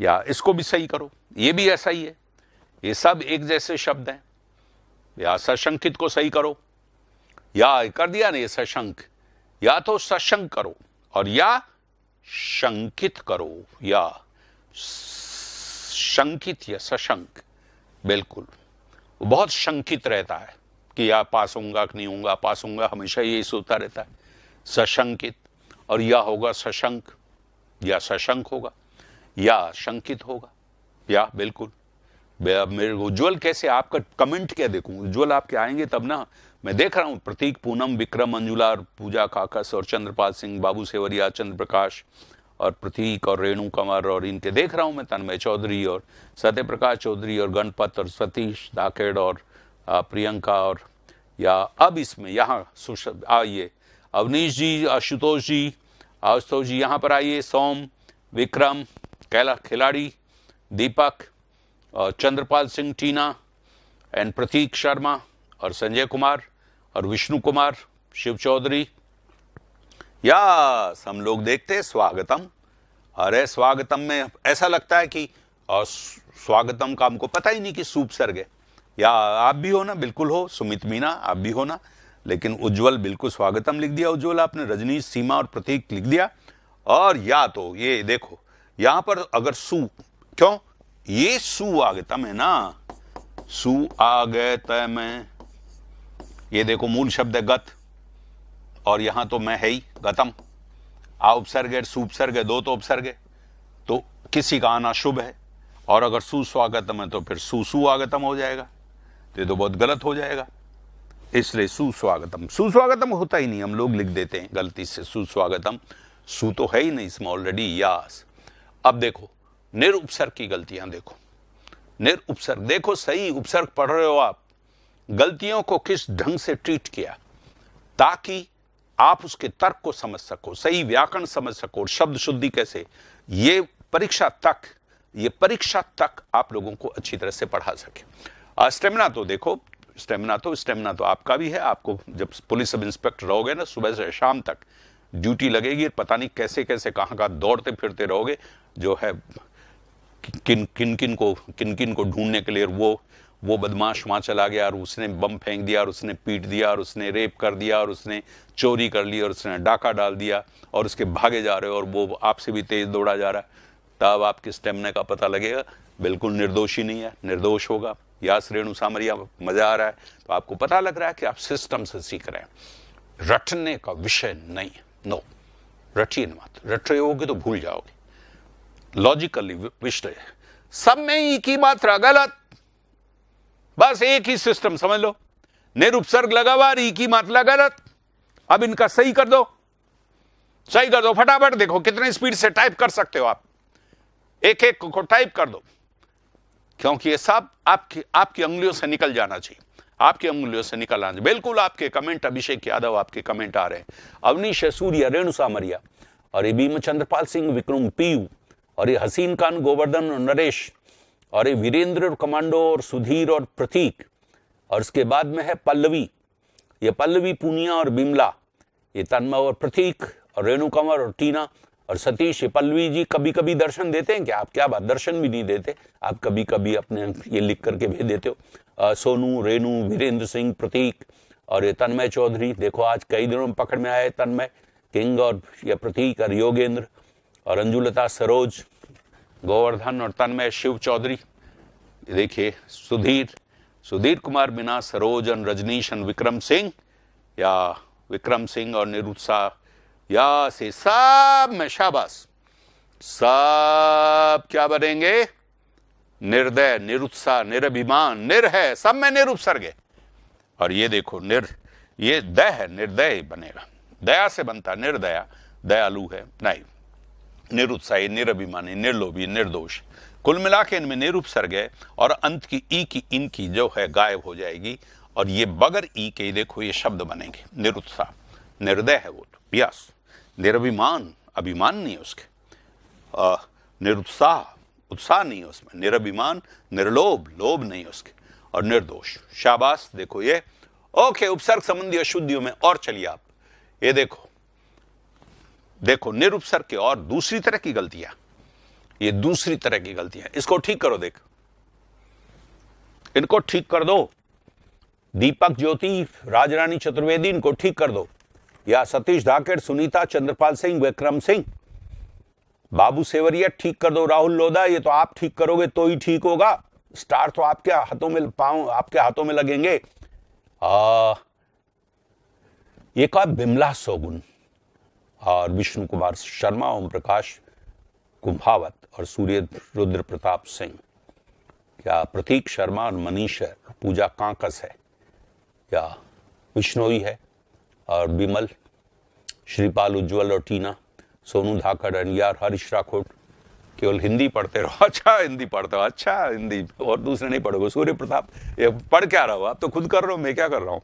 या इसको भी सही करो ये भी ऐसा ही है ये सब एक जैसे शब्द हैं या सशंकित को सही करो या कर दिया ना ये सशंक या तो सशंक करो और या शंकित करो या शंकित या सशंक बिल्कुल बहुत शंकित रहता है कि या पास होऊंगा कि नहीं होऊंगा पास होऊंगा हमेशा यही सोचता रहता है सशंकित और या होगा सशंक या सशंक होगा या शंकित होगा या बिल्कुल मेरे को उज्ज्वल कैसे आपका कमेंट क्या देखूं उज्ज्वल आपके आएंगे तब ना मैं देख रहा हूं प्रतीक पूनम विक्रम अंजुला पूजा काकस और चंद्रपाल सिंह बाबू सेवरिया चंद्र प्रकाश और प्रतीक और रेणु कंवर और इनके देख रहा हूं मैं तन्मय चौधरी और सत्य प्रकाश चौधरी और गणपत और सतीश धाकेड़ और प्रियंका और या अब इसमें यहाँ आइए अवनीश जी आशुतोष जी आशुतोष जी यहाँ पर आइए सोम विक्रम कैला खिलाड़ी दीपक और चंद्रपाल सिंह टीना एंड प्रतीक शर्मा और संजय कुमार और विष्णु कुमार शिव चौधरी यस हम लोग देखते हैं स्वागतम अरे स्वागतम में ऐसा लगता है कि स्वागतम का हमको पता ही नहीं कि सूप सर्ग है या आप भी हो ना बिल्कुल हो सुमित मीना आप भी हो ना लेकिन उज्जवल बिल्कुल स्वागतम लिख दिया उज्जवल आपने रजनीश सीमा और प्रतीक लिख दिया और या तो ये देखो यहां पर अगर सु क्यों ये सुआगतम है ना सुआगतम ये देखो मूल शब्द है गत और यहां तो मैं है ही गतम आ उपसर्ग है सुपसर्ग है दो तो उपसर्ग है तो किसी का आना शुभ है और अगर सुस्वागतम है तो फिर सुसुआगतम हो जाएगा तो ये तो बहुत गलत हो जाएगा इसलिए सुस्वागतम सुस्वागतम होता ही नहीं हम लोग लिख देते हैं गलती से सुस्वागतम सु तो है ही नहीं इसमें ऑलरेडी यास अब देखो उपसर्ग की गलतियां देखो उपसर्ग देखो सही उपसर्ग पढ़ रहे हो आप गलतियों को किस ढंग से ट्रीट किया ताकि आप उसके तर्क को समझ सको सही व्याकरण समझ सको शब्द शुद्धि कैसे ये परीक्षा तक ये परीक्षा तक आप लोगों को अच्छी तरह से पढ़ा सके स्टेमिना तो देखो स्टेमिना तो स्टेमिना तो आपका भी है आपको जब पुलिस सब इंस्पेक्टर रहोगे ना सुबह से शाम तक ड्यूटी लगेगी पता नहीं कैसे कैसे कहाँ कहाँ दौड़ते फिरते रहोगे जो है किन किन किन को किन किन को ढूंढने के लिए वो वो बदमाश वहाँ चला गया और उसने बम फेंक दिया और उसने पीट दिया और उसने रेप कर दिया और उसने चोरी कर ली और उसने डाका डाल दिया और उसके भागे जा रहे हो और वो आपसे भी तेज़ दौड़ा जा रहा है तब आपके स्टेमिना का पता लगेगा बिल्कुल निर्दोषी नहीं है निर्दोष होगा या श्रेणु सामरिया मजा आ रहा है तो आपको पता लग रहा है कि आप सिस्टम से सीख रहे हैं रटने का विषय नहीं नो रटिए मत रट रहे होगे तो भूल जाओगे लॉजिकली विषय सब में एक ही मात्रा गलत बस एक ही सिस्टम समझ लो निरुपसर्ग लगावार एक ही मात्रा गलत अब इनका सही कर दो सही कर दो फटाफट देखो कितने स्पीड से टाइप कर सकते हो आप एक एक को टाइप कर दो क्योंकि ये सब आपकी आपकी उंगलियों से निकल जाना चाहिए आपके उंगलियों से निकल आना बिल्कुल आपके कमेंट अभिषेक यादव आपके कमेंट आ रहे हैं अवनीश सूर्य रेणु सामरिया और ये भीम चंद्रपाल सिंह विक्रम पीयू और ये हसीन खान गोवर्धन और नरेश और ये वीरेंद्र कमांडो और सुधीर और प्रतीक और उसके बाद में है पल्लवी ये पल्लवी पूनिया और बिमला ये तन्मय और प्रतीक और रेणु कंवर और टीना और सतीश पल्लवी जी कभी कभी दर्शन देते हैं क्या आप क्या बात दर्शन भी नहीं देते आप कभी कभी अपने ये लिख करके भेज देते हो सोनू रेनू वीरेंद्र सिंह प्रतीक और ये तन्मय चौधरी देखो आज कई दिनों में पकड़ में आए तन्मय किंग और ये प्रतीक और योगेंद्र और अंजुलता सरोज गोवर्धन और तन्मय शिव चौधरी देखिए सुधीर सुधीर कुमार मीना सरोज और रजनीश और विक्रम सिंह या विक्रम सिंह और निरुत्साह या से सब में शाबाश सब क्या बनेंगे निर्दय निरुत्साह निरभिमान निर है सब में निरुपसर्ग और ये देखो निर ये दय है निर्दय बनेगा दया से बनता निर्दया दयालु है नहीं निरुत्साही निरभिमानी निर्लोभी निर्दोष कुल मिला के इनमें निरुपसर्ग है और अंत की ई की इनकी जो है गायब हो जाएगी और ये बगर ई के देखो ये शब्द बनेंगे निरुत्साह निर्दय है वो तो यस निरभिमान अभिमान नहीं है उसके निरुत्साह उत्साह नहीं है उसमें निरभिमान निर्लोभ लोभ नहीं है उसके और निर्दोष शाबाश देखो ये ओके उपसर्ग संबंधी अशुद्धियों में और चलिए आप ये देखो देखो निरुपसर्ग के और दूसरी तरह की गलतियां ये दूसरी तरह की गलतियां इसको ठीक करो देख इनको ठीक कर दो दीपक ज्योति राजरानी चतुर्वेदी इनको ठीक कर दो या सतीश धाकड़ सुनीता चंद्रपाल सिंह विक्रम सिंह बाबू सेवरिया ठीक कर दो राहुल लोधा ये तो आप ठीक करोगे तो ही ठीक होगा स्टार तो आपके हाथों में पाओ आपके हाथों में लगेंगे आ, ये कहा बिमला सोगुन और विष्णु कुमार शर्मा ओम प्रकाश कुंभावत और सूर्य रुद्र प्रताप सिंह क्या प्रतीक शर्मा और मनीष है पूजा कांकस है या विष्णोई है और बिमल श्रीपाल उज्जवल और टीना सोनू धाकर अनियार हरीश राखोट केवल हिंदी पढ़ते रहो <laughs> अच्छा हिंदी पढ़ते हो अच्छा हिंदी और दूसरे नहीं पढ़ोगे सूर्य प्रताप ये पढ़ क्या रहो आप तो खुद कर रहे हो मैं क्या कर रहा हूँ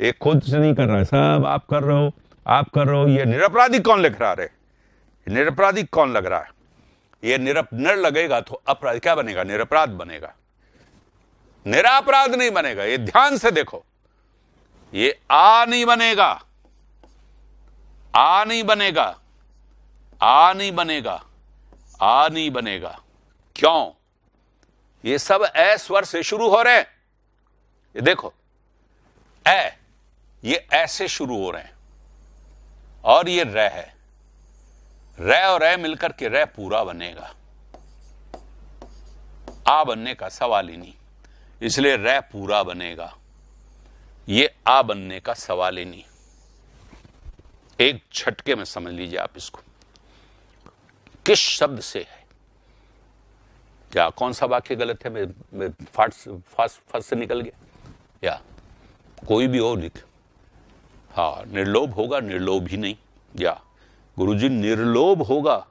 ये खुद से नहीं कर रहा है सब आप कर रहे हो आप कर रहे हो ये निरपराधी कौन लिख रहा है निरपराधी कौन लग रहा है ये निरप निर लगेगा तो अपराध क्या बनेगा निरपराध बनेगा निरापराध नहीं बनेगा ये ध्यान से देखो ये आ नहीं बनेगा आ नहीं बनेगा आ नहीं बनेगा आ नहीं बनेगा क्यों ये सब ए स्वर से शुरू हो रहे हैं ये देखो ए ये ऐसे शुरू हो रहे हैं और ये रह है रह और रह मिलकर के रह पूरा बनेगा आ बनने का सवाल ही नहीं इसलिए रह पूरा बनेगा ये आ बनने का सवाल ही नहीं एक झटके में समझ लीजिए आप इसको किस शब्द से है या कौन सा वाक्य गलत है मैं, मैं फाट फास्ट से निकल गया या कोई भी और लिख हाँ निर्लोभ होगा निर्लोभ ही नहीं या गुरुजी निर्लोभ होगा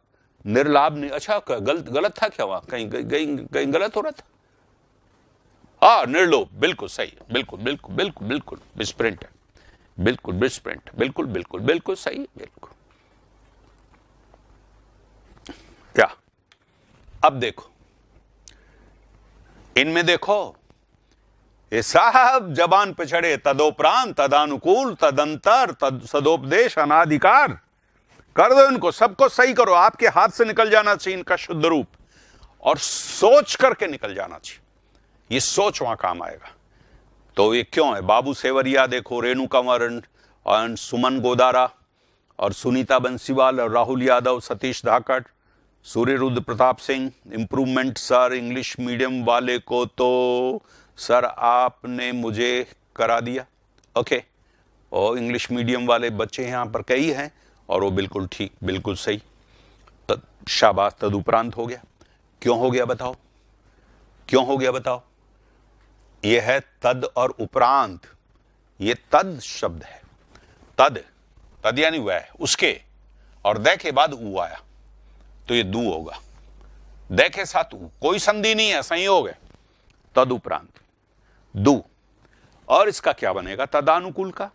निर्लाभ नहीं अच्छा गलत गलत था क्या वहां कहीं कहीं गलत हो रहा था हाँ निर्लो बिल्कुल सही बिल्कुल बिल्कुल बिल्कुल बिल्कुल विस्प्रिंट है बिल्कुल विस्प्रिंट बिल्कुल बिल्कुल बिल्कुल सही बिल्कुल क्या अब देखो इनमें देखो ये साहब जबान पिछड़े तदोपरांत तदानुकूल तदंतर तद सदोपदेश अनाधिकार कर दो इनको सबको सही करो आपके हाथ से निकल जाना चाहिए इनका शुद्ध रूप और सोच करके निकल जाना चाहिए ये सोचवा काम आएगा तो ये क्यों है बाबू सेवरिया देखो रेणु कंवर एंड सुमन गोदारा और सुनीता बंसीवाल और Rahul Yadav Satish Dhakad Surya Rudra Pratap Singh improvement sir English medium वाले को तो सर आपने मुझे करा दिया ओके और इंग्लिश मीडियम वाले बच्चे यहाँ पर कई हैं और वो बिल्कुल ठीक बिल्कुल सही तद शाबाश तदुपरांत हो गया क्यों हो गया बताओ क्यों हो गया बताओ ये है तद और उपरांत ये तद शब्द है तद तद यानी वह उसके और दह के बाद ऊ आया तो ये दू होगा दह के साथ ऊ कोई संधि नहीं है संयोग है तद उपरांत दू और इसका क्या बनेगा तदानुकूल का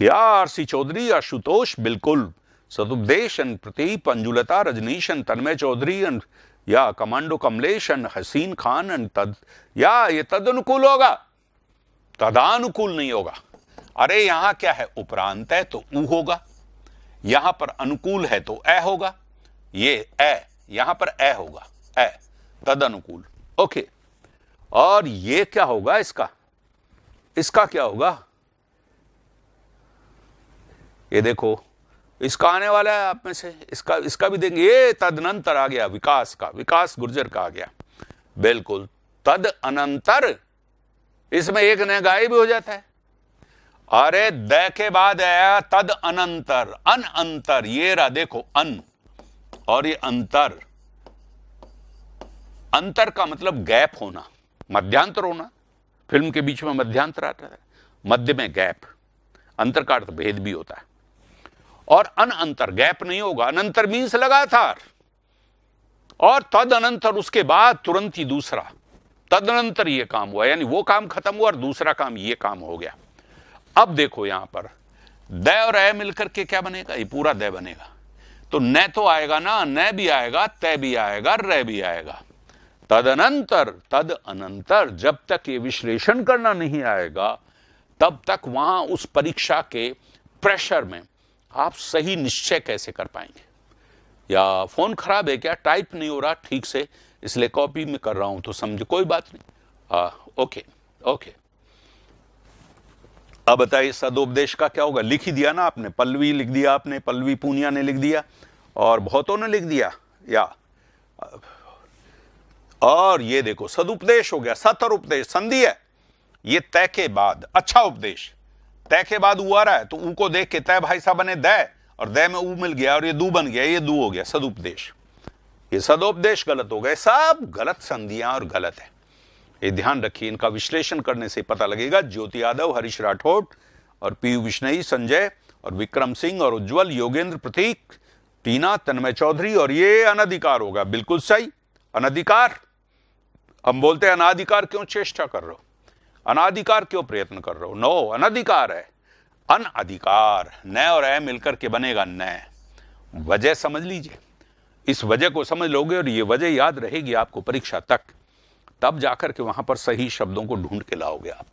या सी चौधरी आशुतोष बिल्कुल सदुपदेश प्रतीप अंजुलता रजनीश तन्मय चौधरी या कमांडो एंड हसीन खान एंड तद या ये तद अनुकूल होगा तदानुकूल नहीं होगा अरे यहां क्या है उपरांत है तो ऊ होगा यहां पर अनुकूल है तो ए होगा ये ए यहां पर ए होगा ए तद अनुकूल ओके और ये क्या होगा इसका इसका क्या होगा ये देखो इसका आने वाला है आप में से इसका इसका भी देंगे ये तदनंतर आ गया विकास का विकास गुर्जर का आ गया बिल्कुल तद अनंतर इसमें एक नया गायब हो जाता है अरे द के बाद आया तद अनंतर अन अंतर ये रहा देखो अन और ये अंतर अंतर का मतलब गैप होना मध्यांतर होना फिल्म के बीच में मध्यांतर आता है मध्य में गैप अंतर का अर्थ भेद भी होता है और अन अंतर गैप नहीं होगा अनंतर मीन्स लगातार और तद अनंतर उसके बाद तुरंत ही दूसरा तद अनंतर ये काम हुआ यानी वो काम खत्म हुआ और दूसरा काम ये काम हो गया अब देखो यहां पर दय और अय मिलकर के क्या बनेगा ये पूरा दय बनेगा तो न तो आएगा ना न भी आएगा तय भी आएगा रह भी आएगा तद अनंतर तद अनंतर जब तक ये विश्लेषण करना नहीं आएगा तब तक वहां उस परीक्षा के प्रेशर में आप सही निश्चय कैसे कर पाएंगे या फ़ोन ख़राब है क्या टाइप नहीं हो रहा ठीक से इसलिए कॉपी में कर रहा हूं तो समझ कोई बात नहीं आ, ओके ओके अब बताइए सदोपदेश का क्या होगा लिख ही दिया ना आपने पल्लवी लिख दिया आपने पल्लवी पूनिया ने लिख दिया और बहुतों ने लिख दिया या और ये देखो सदुपदेश हो गया सतर उपदेश संधि है ये तय के बाद अच्छा उपदेश तय के बाद ऊ आ रहा है तो ऊ को देख के तय भाई साहब ने दय और दय में ऊ मिल गया और ये दू बन गया ये दू हो गया सदुपदेश ये सदोपदेश गलत हो गए सब गलत संधियां और गलत है ये ध्यान रखिए इनका विश्लेषण करने से पता लगेगा ज्योति यादव हरीश राठौड़ और पीयू विश्नई संजय और विक्रम सिंह और उज्जवल योगेंद्र प्रतीक टीना तन्मय चौधरी और ये अनधिकार होगा बिल्कुल सही अनधिकार हम बोलते हैं अनाधिकार क्यों चेष्टा कर रहे हो अनाधिकार क्यों प्रयत्न कर रहे हो नो अनाधिकार है अन अधिकार न और ए मिलकर के बनेगा न वजह समझ लीजिए इस वजह को समझ लोगे और ये वजह याद रहेगी आपको परीक्षा तक तब जाकर के वहां पर सही शब्दों को ढूंढ के लाओगे आप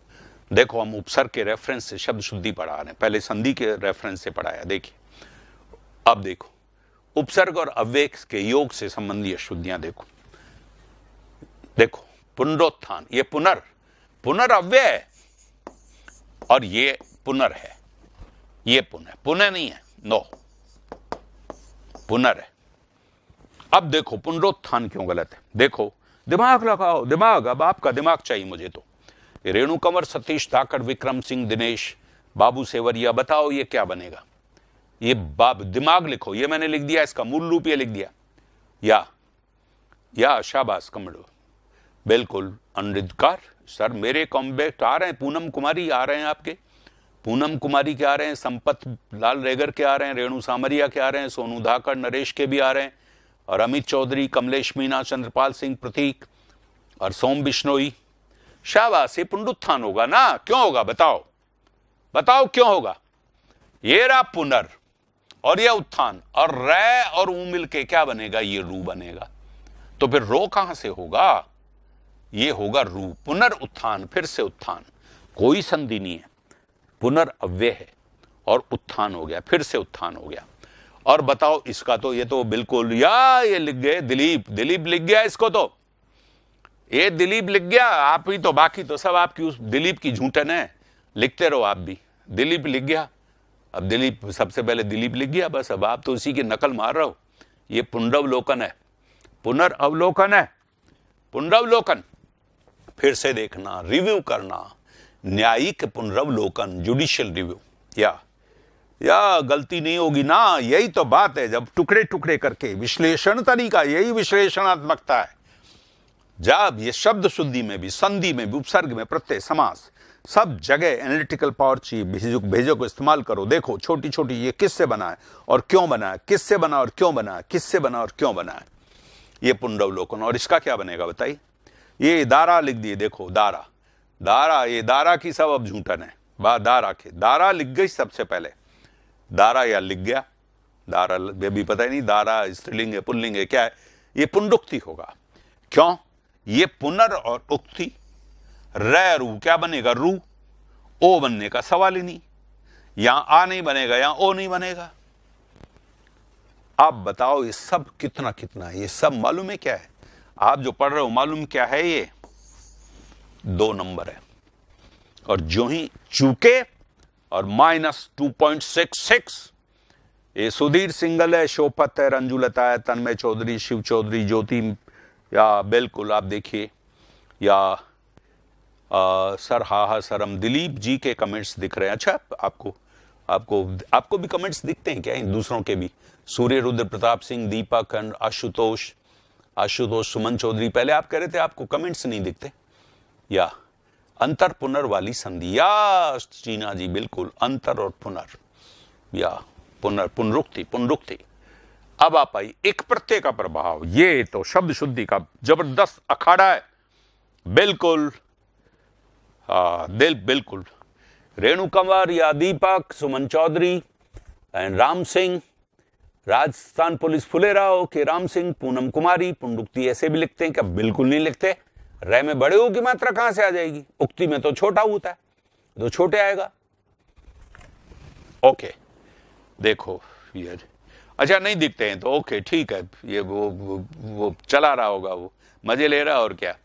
देखो हम उपसर के रेफरेंस से शब्द शुद्धि पढ़ा रहे हैं पहले संधि के रेफरेंस से पढ़ाया देखिए अब देखो उपसर्ग और अवेक के योग से संबंधी अशुद्धियां देखो देखो पुनरोत्थान ये पुनर् है और ये पुनर् है ये पुनः पुनः नहीं है नो पुनर है अब देखो पुनरोत्थान क्यों गलत है देखो दिमाग लगाओ दिमाग अब आपका दिमाग चाहिए मुझे तो रेणु कंवर सतीश धाकड़ विक्रम सिंह दिनेश बाबू सेवरिया बताओ ये क्या बनेगा ये बाब दिमाग लिखो ये मैंने लिख दिया इसका मूल रूप ये लिख दिया या या शाबाश कमड़ो बिल्कुल अनिकार सर मेरे कॉम्बेक्ट आ रहे हैं पूनम कुमारी आ रहे हैं आपके पूनम कुमारी के आ रहे हैं संपत लाल रेगर के आ रहे हैं रेणु सामरिया के आ रहे हैं सोनू धाकर नरेश के भी आ रहे हैं और अमित चौधरी कमलेश मीना चंद्रपाल सिंह प्रतीक और सोम बिश्नोई शाबाश ये पुनरुत्थान होगा ना क्यों होगा बताओ बताओ क्यों होगा ये रहा पुनर और यह उत्थान और रे और ऊ मिलके क्या बनेगा ये रू बनेगा तो फिर रो कहां से होगा ये होगा रू पुनर्उत्थान फिर से उत्थान कोई संधि नहीं है पुनर्व्य है और उत्थान हो गया फिर से उत्थान हो गया और बताओ इसका तो ये तो बिल्कुल या ये लिख गए दिलीप दिलीप लिख गया इसको तो ये दिलीप लिख गया आप ही तो बाकी तो सब आपकी उस दिलीप की झूठन है लिखते रहो आप भी दिलीप लिख गया अब दिलीप सबसे पहले दिलीप लिख गया बस अब आप तो उसी की नकल मार रहे हो ये पुनरवलोकन है पुनर्वलोकन है पुनरवलोकन फिर से देखना रिव्यू करना न्यायिक पुनरवलोकन जुडिशियल रिव्यू या या गलती नहीं होगी ना यही तो बात है जब टुकड़े टुकड़े करके विश्लेषण तरीका यही विश्लेषणात्मकता है जब ये शब्द शुद्धि में भी संधि में भी उपसर्ग में प्रत्यय समास सब जगह एनालिटिकल पावर चीज भेजो को इस्तेमाल करो देखो छोटी छोटी ये किससे बना है और क्यों बना है किससे बना और क्यों बना है किससे बना और क्यों बना है ये पुनरवलोकन और इसका क्या बनेगा बताइए ये दारा लिख दिए देखो दारा दारा ये दारा की सब अब झूठन है वाह दारा के दारा लिख गई सबसे पहले दारा या लिख गया दारा ये भी पता ही नहीं दारा स्त्रीलिंग है पुल्लिंग है क्या है ये पुनरुक्ति होगा क्यों ये पुनर और उक्ति रू क्या बनेगा रू ओ बनने का सवाल ही नहीं यहां आ नहीं बनेगा यहां ओ नहीं बनेगा आप बताओ ये सब कितना कितना ये सब मालूम है क्या है आप जो पढ़ रहे हो मालूम क्या है ये दो नंबर है और जो ही चूके और minus two point six six ये सुधीर सिंगल है शोपत है रंजूलता है तन्मय चौधरी शिव चौधरी ज्योति या बिल्कुल आप देखिए या आ, सर हा हा सर हम दिलीप जी के कमेंट्स दिख रहे हैं अच्छा आपको आपको आपको भी कमेंट्स दिखते हैं क्या इन दूसरों के भी सूर्य रुद्र प्रताप सिंह दीपक आशुतोष आशुतोष सुमन चौधरी पहले आप कह रहे थे आपको कमेंट्स नहीं दिखते या अंतर पुनर वाली संधि या चीना जी बिल्कुल अंतर और पुनर या पुनर पुनरुक्ति पुनरुक्ति अब आप आई एक प्रत्यय का प्रभाव ये तो शब्द शुद्धि का जबरदस्त अखाड़ा है बिल्कुल आ, दिल बिल्कुल रेणु कंवर या दीपक सुमन चौधरी एंड राम सिंह राजस्थान पुलिस फुलेरा हो के राम सिंह पूनम कुमारी पुंडुक्ति ऐसे भी लिखते हैं क्या बिल्कुल नहीं लिखते रह में बड़े हो की मात्रा कहां से आ जाएगी उक्ति में तो छोटा होता है तो छोटे आएगा ओके देखो ये अच्छा नहीं दिखते हैं तो ओके ठीक है ये वो वो, वो चला रहा होगा वो मजे ले रहा और क्या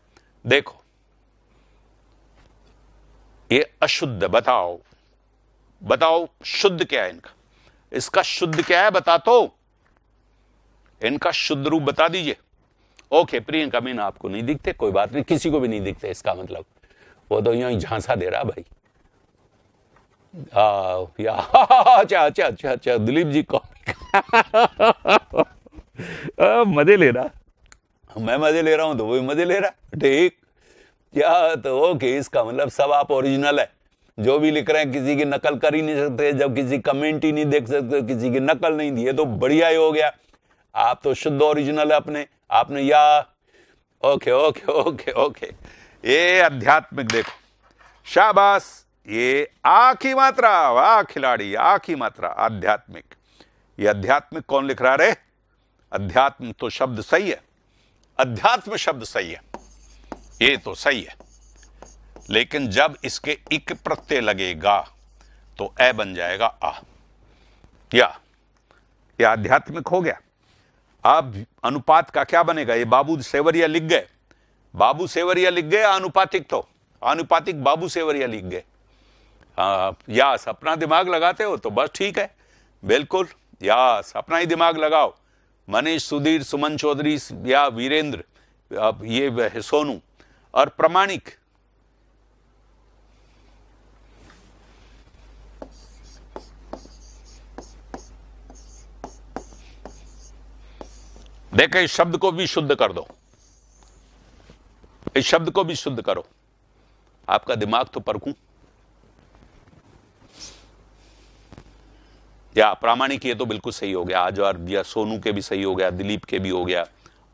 देखो ये अशुद्ध बताओ बताओ शुद्ध क्या है इनका इसका शुद्ध क्या है बता तो इनका शुद्ध रूप बता दीजिए ओके प्रियंका मीना आपको नहीं दिखते कोई बात नहीं किसी को भी नहीं दिखते इसका मतलब वो तो यही झांसा दे रहा भाई अच्छा अच्छा अच्छा अच्छा दिलीप जी कौन मजे ले रहा मैं मजे ले रहा हूं तो वो भी मजे ले रहा ठीक क्या तो ओके इसका मतलब सब आप ओरिजिनल है जो भी लिख रहे हैं किसी की नकल कर ही नहीं सकते जब किसी कमेंट ही नहीं देख सकते किसी की नकल नहीं दी है तो बढ़िया ही हो गया आप तो शुद्ध ओरिजिनल है अपने आपने या ओके ओके ओके ओके ये आध्यात्मिक देखो शाबाश ये आखी मात्रा वाह खिलाड़ी आखी मात्रा आध्यात्मिक ये आध्यात्मिक कौन लिख रहा रे अध्यात्म तो शब्द सही है अध्यात्म शब्द सही है ये तो सही है लेकिन जब इसके इक प्रत्यय लगेगा तो ए बन जाएगा आ या ये आध्यात्मिक हो गया अब अनुपात का क्या बनेगा ये बाबू सेवरिया लिख गए बाबू सेवरिया लिख गए अनुपातिक तो अनुपातिक बाबू सेवरिया लिख गए या सपना दिमाग लगाते हो तो बस ठीक है बिल्कुल या अपना ही दिमाग लगाओ मनीष सुधीर सुमन चौधरी या वीरेंद्र ये सोनू और प्रमाणिक देखो इस शब्द को भी शुद्ध कर दो इस शब्द को भी शुद्ध करो आपका दिमाग तो परखू या प्रामाणिक ये तो बिल्कुल सही हो गया आज और या सोनू के भी सही हो गया दिलीप के भी हो गया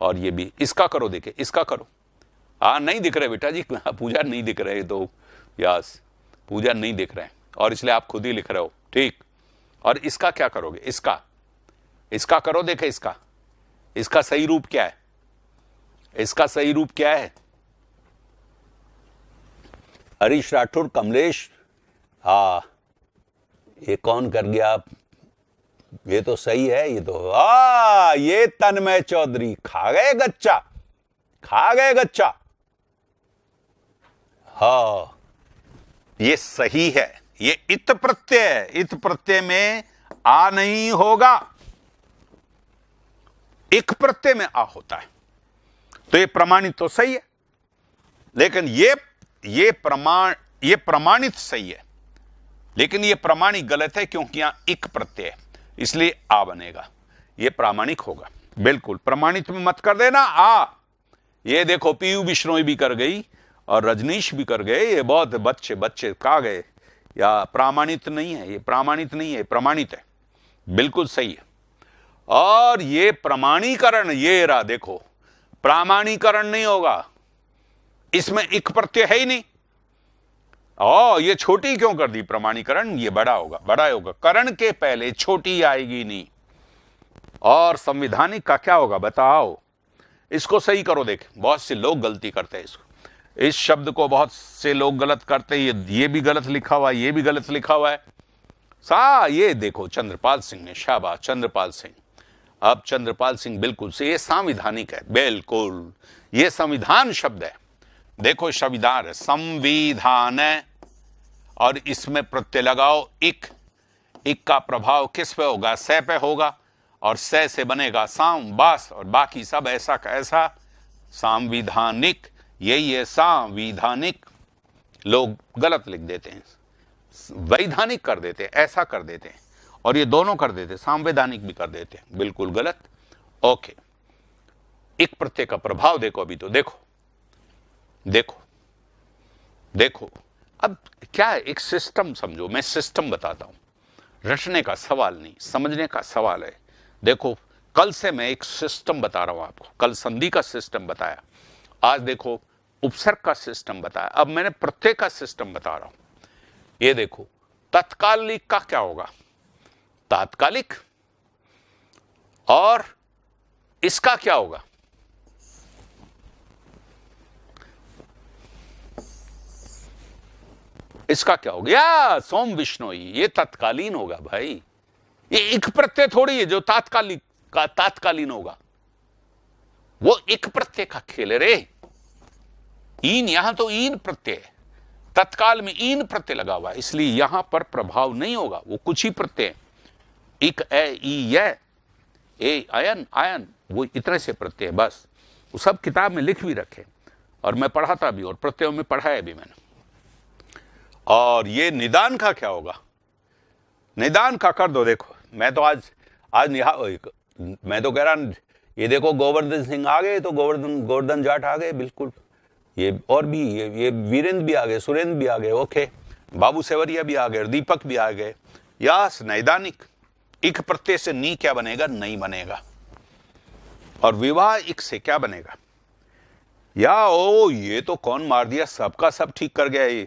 और ये भी इसका करो देखे इसका करो आ नहीं दिख रहे बेटा जी <laughs> पूजा नहीं दिख रहे तो या पूजा नहीं दिख रहे और इसलिए आप खुद ही लिख रहे हो ठीक और इसका क्या करोगे इसका इसका करो देखे इसका इसका सही रूप क्या है इसका सही रूप क्या है हरीश राठौर कमलेश हा ये कौन कर गया आप ये तो सही है ये तो आ हाँ, ये तन्मय चौधरी खा गए गच्चा खा गए गच्चा हा ये सही है ये इत प्रत्यय इत प्रत्यय में आ नहीं होगा एक प्रत्यय में आ होता है तो ये प्रमाणित तो सही है लेकिन ये ये प्रमाण ये प्रमाणित सही है लेकिन ये प्रमाणिक गलत है क्योंकि यहां एक प्रत्यय है इसलिए आ बनेगा ये प्रामाणिक होगा बिल्कुल प्रमाणित में मत कर देना आ ये देखो पीयू बिश्नोई भी कर गई और रजनीश भी कर गए ये बहुत बच्चे बच्चे कहा गए या प्रामाणित नहीं है ये प्रामाणित नहीं है प्रमाणित है बिल्कुल सही है और ये प्रमाणीकरण ये रहा देखो प्रामाणीकरण नहीं होगा इसमें एक प्रत्यय है ही नहीं ओ ये छोटी क्यों कर दी प्रमाणीकरण ये बड़ा होगा बड़ा होगा करण के पहले छोटी आएगी नहीं और संविधानिक का क्या होगा बताओ इसको सही करो देख बहुत से लोग गलती करते हैं इसको इस शब्द को बहुत से लोग गलत करते हैं ये ये भी गलत लिखा हुआ है ये भी गलत लिखा हुआ है सा ये देखो चंद्रपाल सिंह ने शाबाश चंद्रपाल सिंह अब चंद्रपाल सिंह बिल्कुल से ये संविधानिक है बिल्कुल ये संविधान शब्द है देखो शविदार संविधान है और इसमें प्रत्यय लगाओ इक इक का प्रभाव किस पे होगा स पे होगा और स से बनेगा साम बास और बाकी सब ऐसा का ऐसा सांविधानिक यही है सांविधानिक लोग गलत लिख देते हैं वैधानिक कर देते हैं ऐसा कर देते हैं और ये दोनों कर देते सांवैधानिक भी कर देते हैं बिल्कुल गलत ओके एक प्रत्यय का प्रभाव देखो अभी तो देखो देखो देखो अब क्या है एक सिस्टम समझो मैं सिस्टम बताता हूं रचने का सवाल नहीं समझने का सवाल है देखो कल से मैं एक सिस्टम बता रहा हूं आपको कल संधि का सिस्टम बताया आज देखो उपसर्ग का सिस्टम बताया अब मैंने प्रत्यय का सिस्टम बता रहा हूं ये देखो तत्कालिक का क्या होगा तात्कालिक और इसका क्या होगा इसका क्या हो गया सोम विष्णु ये तत्कालीन होगा भाई ये एक प्रत्यय थोड़ी है जो तात्कालिक का तात्कालीन होगा वो एक प्रत्यय का खेल रे ईन यहां तो ईन प्रत्यय तत्काल में ईन प्रत्यय लगा हुआ इसलिए यहां पर प्रभाव नहीं होगा वो कुछ ही प्रत्यय इक ए ई ए अयन आयन वो इतने से प्रत्यय बस वो सब किताब में लिख भी रखे और मैं पढ़ाता भी और प्रत्ययों में पढ़ाया भी मैंने और ये निदान का क्या होगा निदान का कर दो देखो मैं तो आज आज निहा मैं तो कह रहा ये देखो गोवर्धन सिंह आ गए तो गोवर्धन गोवर्धन जाट आ गए बिल्कुल ये और भी ये ये वीरेंद्र भी आ गए सुरेंद्र भी आ गए ओके बाबू सेवरिया भी आ गए दीपक भी आ गए यास नैदानिक इक प्रत्यय से नी क्या बनेगा नहीं बनेगा और विवाह इक से क्या बनेगा या ओ ये तो कौन मार दिया सबका सब ठीक कर गया ये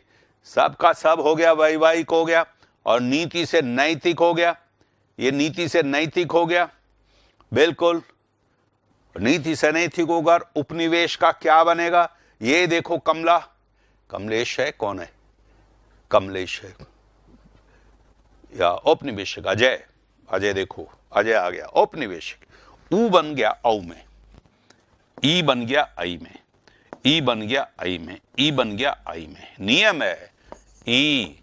सबका सब हो गया वैवाहिक हो गया और नीति से नैतिक हो गया ये नीति से नैतिक हो गया बिल्कुल नीति से नैतिक होगा उपनिवेश का क्या बनेगा ये देखो कमला कमलेश है कौन है कमलेश है या उपनिवेश का जय अजय देखो अजय आ गया औपनिवेशिक ऊ बन गया औ में ई बन गया आई में ई बन गया आई में ई बन गया आई में नियम है ई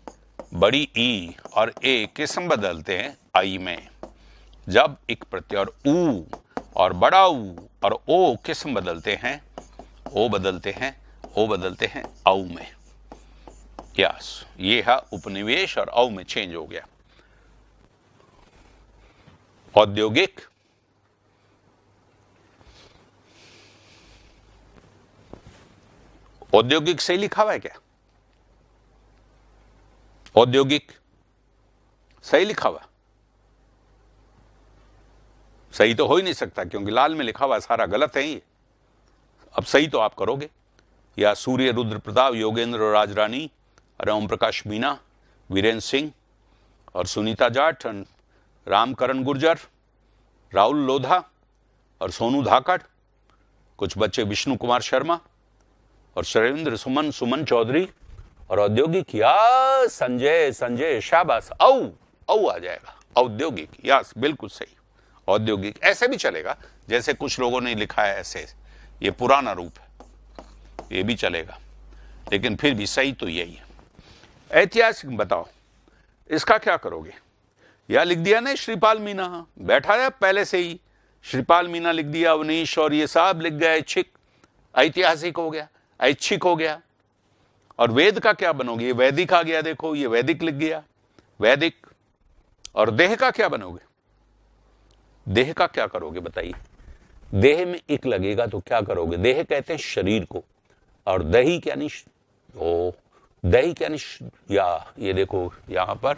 बड़ी ई और ए किस्म बदलते हैं आई में जब एक प्रत्यय और ऊ और बड़ा ऊ और ओ किस्म बदलते हैं ओ बदलते हैं ओ बदलते हैं औ में यस ये है उपनिवेश और औ में चेंज हो गया औद्योगिक औद्योगिक से लिखा हुआ है क्या औद्योगिक सही लिखा हुआ सही तो हो ही नहीं सकता क्योंकि लाल में लिखा हुआ सारा गलत है ये अब सही तो आप करोगे या सूर्य रुद्र प्रताप योगेंद्र राज रानी अरे ओम प्रकाश मीना वीरेंद्र सिंह और सुनीता जाट एंड रामकरण गुर्जर राहुल लोधा और सोनू धाकड़ कुछ बच्चे विष्णु कुमार शर्मा और शरेंद्र सुमन सुमन चौधरी और औद्योगिक या संजय संजय शाबाश औ औ आ जाएगा औद्योगिक यस बिल्कुल सही औद्योगिक ऐसे भी चलेगा जैसे कुछ लोगों ने लिखा है ऐसे ये पुराना रूप है ये भी चलेगा लेकिन फिर भी सही तो यही है ऐतिहासिक बताओ इसका क्या करोगे या लिख दिया ना श्रीपाल मीना बैठा है पहले से ही श्रीपाल मीना लिख दिया अवनीश और ये साहब लिख गया ऐच्छिक ऐतिहासिक हो गया ऐच्छिक हो गया और वेद का क्या बनोगे ये वैदिक आ गया देखो ये वैदिक लिख गया वैदिक और देह का क्या बनोगे देह का क्या करोगे बताइए देह में एक लगेगा तो क्या करोगे देह कहते हैं शरीर को और दही क्या नहीं ओ दही क्या नहीं या ये देखो यहां पर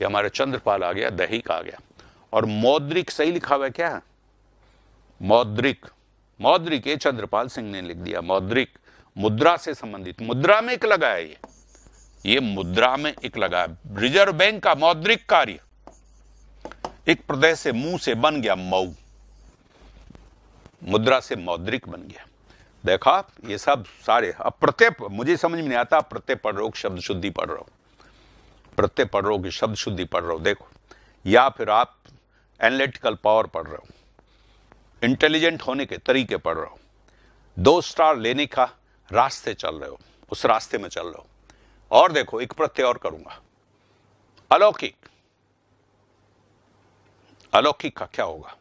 ये हमारा चंद्रपाल आ गया दहिक आ गया और मौद्रिक सही लिखा हुआ क्या मौद्रिक मौद्रिक ये चंद्रपाल सिंह ने लिख दिया मौद्रिक मुद्रा से संबंधित मुद्रा में एक लगा है ये ये मुद्रा में एक लगा है रिजर्व बैंक का मौद्रिक कार्य एक प्रदेश से मुंह से बन गया मऊ मुद्रा से मौद्रिक बन गया देखा ये सब सारे अब प्रत्यय मुझे समझ में नहीं आता प्रत्यय पढ़ रहा शब्द शुद्धि पढ़ रहा हूं प्रत्यय पढ़ रहे हो कि शब्द शुद्धि पढ़ रहे हो देखो या फिर आप एनालिटिकल पावर पढ़ रहे हो इंटेलिजेंट होने के तरीके पढ़ रहे हो दो स्टार लेने का रास्ते चल रहे हो उस रास्ते में चल रहे हो और देखो एक प्रत्यय और करूंगा अलौकिक अलौकिक का क्या होगा